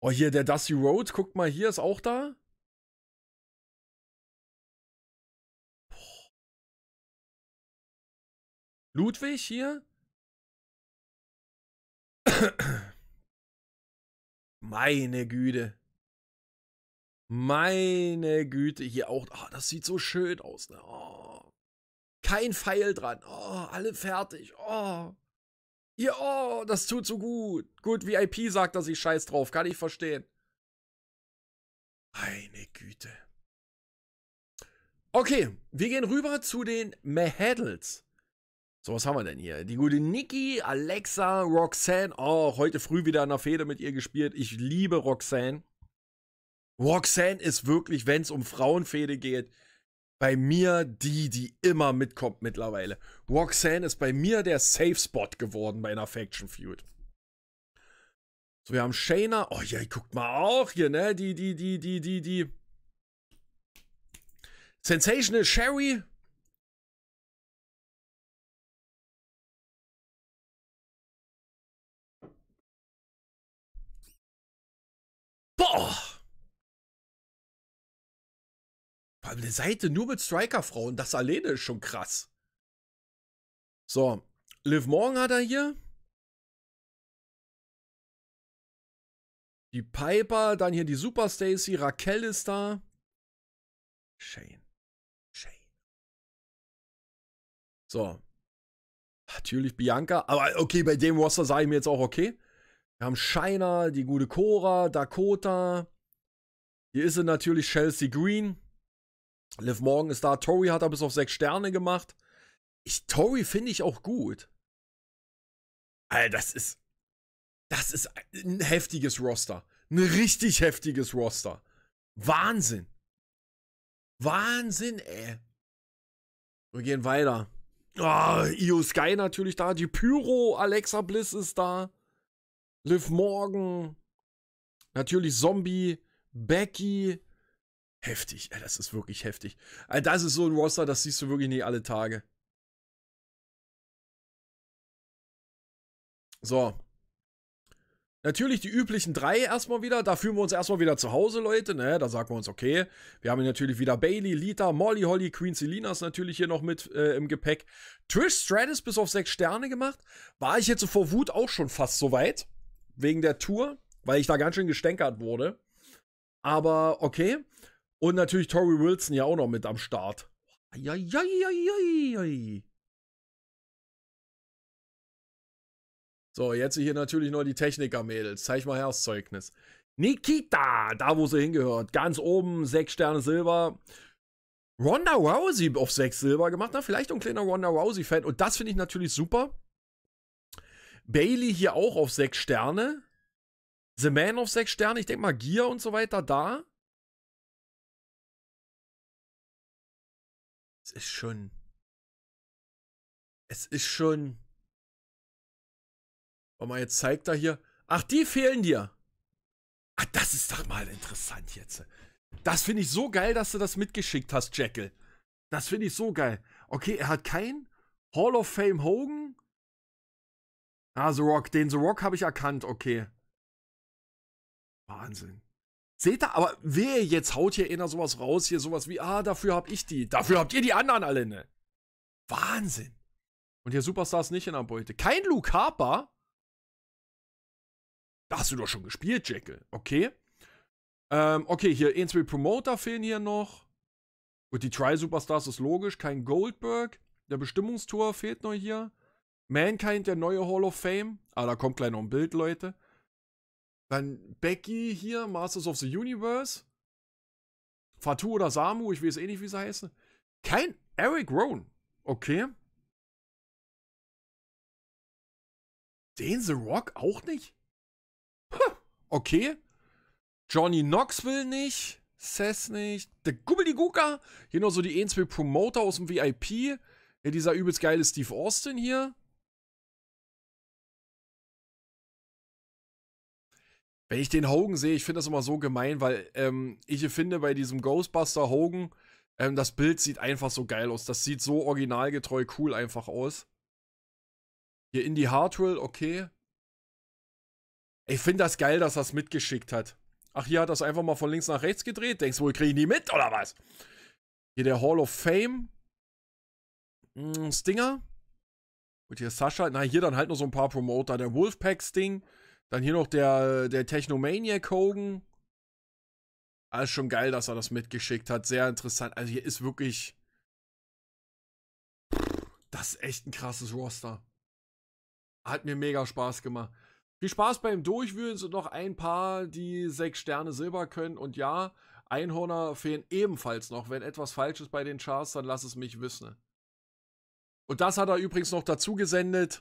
Oh, hier der Dusty Road, guckt mal, hier ist auch da. Ludwig hier? Meine Güte. Meine Güte, hier auch. Oh, das sieht so schön aus. Ne? Oh. Kein Pfeil dran. Oh, alle fertig. Oh. Hier, oh, das tut so gut. Gut, VIP sagt, dass ich scheiß drauf. Kann ich verstehen. Meine Güte. Okay, wir gehen rüber zu den Mehaddles. So, was haben wir denn hier? Die gute Nikki, Alexa, Roxanne. Oh, heute früh wieder an der Feder mit ihr gespielt. Ich liebe Roxanne. Roxanne ist wirklich, wenn es um Frauenfehde geht, bei mir die, die immer mitkommt mittlerweile. Roxanne ist bei mir der Safe Spot geworden bei einer Faction Feud. So, wir haben Shayna. Oh ja, guckt mal auch hier, ne? Die, die, die, die, die, die. Sensational Sherry. Boah! Vor allem eine Seite nur mit Striker-Frauen, das alleine ist schon krass. So, Liv Morgan hat er hier. Die Piper, dann hier die Super Stacy, Raquel ist da. Shane. Shane. So. Natürlich Bianca, aber okay, bei dem Roster sage ich mir jetzt auch okay. Wir haben Shiner, die gute Cora, Dakota. Hier ist sie natürlich Chelsea Green. Liv Morgan ist da. Tori hat er bis auf sechs Sterne gemacht. Ich, Tori finde ich auch gut. Alter, das ist. Das ist ein heftiges Roster. Ein richtig heftiges Roster. Wahnsinn. Wahnsinn, ey. Wir gehen weiter. Oh, Io Sky natürlich da. Die Pyro Alexa Bliss ist da. Liv Morgan, natürlich Zombie, Becky. Heftig, das ist wirklich heftig. Das ist so ein Roster, das siehst du wirklich nicht alle Tage. So. Natürlich die üblichen drei erstmal wieder. Da fühlen wir uns erstmal wieder zu Hause, Leute. Ne, da sagen wir uns, okay. Wir haben hier natürlich wieder Bailey, Lita, Molly, Holly, Queen Selina ist natürlich hier noch mit äh, im Gepäck. Trish Stratus bis auf sechs Sterne gemacht. War ich jetzt so vor Wut auch schon fast so weit wegen der Tour, weil ich da ganz schön gestänkert wurde. Aber okay. Und natürlich Tori Wilson ja auch noch mit am Start. So, jetzt hier natürlich noch die Techniker-Mädels. Zeig mal her das Zeugnis. Nikita, da wo sie hingehört. Ganz oben, 6 Sterne Silber. Ronda Rousey auf 6 Silber gemacht. Na, vielleicht ein kleiner Ronda Rousey-Fan. Und das finde ich natürlich super. Bailey hier auch auf sechs Sterne. The Man auf sechs Sterne. Ich denke mal Gear und so weiter da. Es ist schon. Es ist schon. Warte mal, jetzt zeigt er hier. Ach, die fehlen dir. Ach, das ist doch mal interessant jetzt. Das finde ich so geil, dass du das mitgeschickt hast, Jekyll. Das finde ich so geil. Okay, er hat kein Hall of Fame Hogan. Ah, The Rock. Den The Rock habe ich erkannt. Okay. Wahnsinn. Seht ihr, aber wehe, jetzt haut hier einer sowas raus, hier sowas wie, ah, dafür hab ich die, dafür habt ihr die anderen alle, ne? Wahnsinn. Und hier Superstars nicht in der Beute. Kein Luke Harper? Da hast du doch schon gespielt, Jekyll. Okay. Ähm, okay, hier ein, zwei Promoter fehlen hier noch. Gut, die Try Superstars ist logisch. Kein Goldberg. Der Bestimmungstor fehlt noch hier. Mankind, der neue Hall of Fame. Ah, da kommt gleich noch ein Bild, Leute. Dann Becky hier, Masters of the Universe. Fatu oder Samu, ich weiß eh nicht, wie sie heißen. Kein Eric Rowan. Okay. Den The Rock auch nicht? Huh, okay. Johnny Knox will nicht. Seth nicht. Der Gubbeliguka. Hier noch so die 1 Promoter aus dem VIP. Ja, dieser übelst geile Steve Austin hier. Wenn ich den Hogan sehe, ich finde das immer so gemein, weil ähm, ich finde bei diesem Ghostbuster Hogan, ähm, das Bild sieht einfach so geil aus. Das sieht so originalgetreu cool einfach aus. Hier Indie Hartwell, okay. Ich finde das geil, dass das mitgeschickt hat. Ach, hier hat das einfach mal von links nach rechts gedreht. Denkst du wohl, kriege ich nie mit oder was? Hier der Hall of Fame. Hm, Stinger. Und hier Sascha. Na, hier dann halt nur so ein paar Promoter. Der Wolfpack-Sting. Dann hier noch der, der Technomaniac Hogan. Alles ah, schon geil, dass er das mitgeschickt hat. Sehr interessant. Also hier ist wirklich. Das ist echt ein krasses Roster. Hat mir mega Spaß gemacht. Viel Spaß beim Durchwühlen sind noch ein paar, die sechs Sterne Silber können. Und ja, Einhörner fehlen ebenfalls noch. Wenn etwas falsch ist bei den Charts, dann lass es mich wissen. Und das hat er übrigens noch dazu gesendet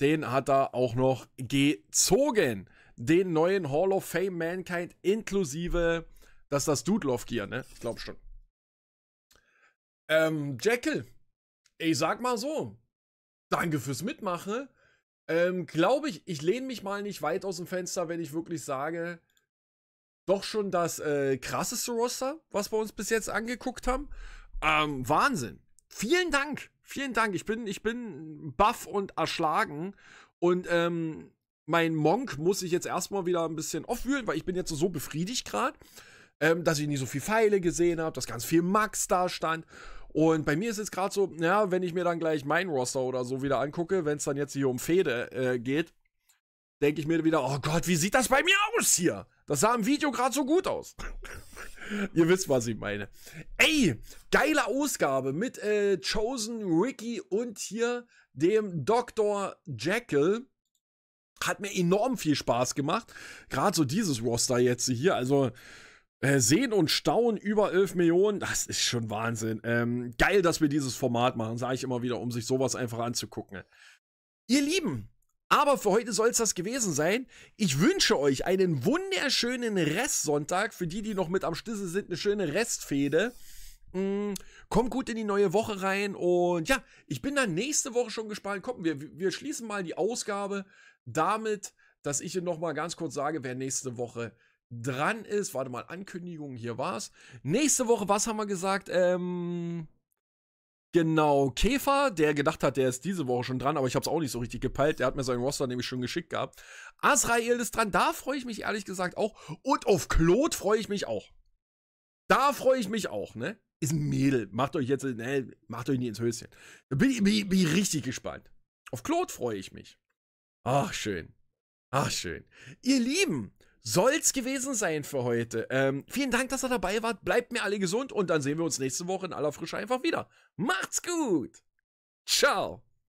den hat er auch noch gezogen. Den neuen Hall of Fame Mankind inklusive, dass das Dude Love Gear, ne? Ich glaube schon. Ähm, Jekyll, ich sag mal so, danke fürs Mitmachen. Ähm, glaube ich, ich lehne mich mal nicht weit aus dem Fenster, wenn ich wirklich sage, doch schon das äh, krasseste Roster, was wir uns bis jetzt angeguckt haben. Ähm, Wahnsinn. Vielen Dank Vielen Dank. Ich bin, ich bin baff und erschlagen. Und ähm, mein Monk muss ich jetzt erstmal wieder ein bisschen aufwühlen, weil ich bin jetzt so, so befriedigt gerade, ähm, dass ich nicht so viel Pfeile gesehen habe, dass ganz viel Max da stand. Und bei mir ist jetzt gerade so, ja, wenn ich mir dann gleich mein Roster oder so wieder angucke, wenn es dann jetzt hier um Fehde äh, geht, denke ich mir wieder, oh Gott, wie sieht das bei mir aus hier? Das sah im Video gerade so gut aus. Ihr wisst, was ich meine. Ey, geile Ausgabe mit äh, Chosen, Ricky und hier dem Dr. Jekyll. Hat mir enorm viel Spaß gemacht. Gerade so dieses Roster jetzt hier. Also, äh, sehen und Staunen über 11 Millionen, das ist schon Wahnsinn. Ähm, geil, dass wir dieses Format machen, sage ich immer wieder, um sich sowas einfach anzugucken. Ihr Lieben, aber für heute soll es das gewesen sein. Ich wünsche euch einen wunderschönen Restsonntag. Für die, die noch mit am Schlüssel sind, eine schöne Restfede. Mm, kommt gut in die neue Woche rein und ja, ich bin dann nächste Woche schon gespannt. Kommt, wir, wir schließen mal die Ausgabe damit, dass ich hier nochmal ganz kurz sage, wer nächste Woche dran ist. Warte mal, Ankündigung, hier war's. Nächste Woche, was haben wir gesagt? Ähm, Genau, Käfer, der gedacht hat, der ist diese Woche schon dran, aber ich habe es auch nicht so richtig gepeilt. Der hat mir seinen Roster nämlich schon geschickt gehabt. Azrael ist dran, da freue ich mich ehrlich gesagt auch. Und auf Claude freue ich mich auch. Da freue ich mich auch, ne? Ist ein Mädel. Macht euch jetzt, ne, macht euch nie ins Höschen. Bin ich, bin, bin richtig gespannt. Auf Claude freue ich mich. Ach, schön. Ach, schön. Ihr Lieben, soll's gewesen sein für heute. Ähm, vielen Dank, dass ihr dabei wart. Bleibt mir alle gesund und dann sehen wir uns nächste Woche in aller Frische einfach wieder. Macht's gut. Ciao.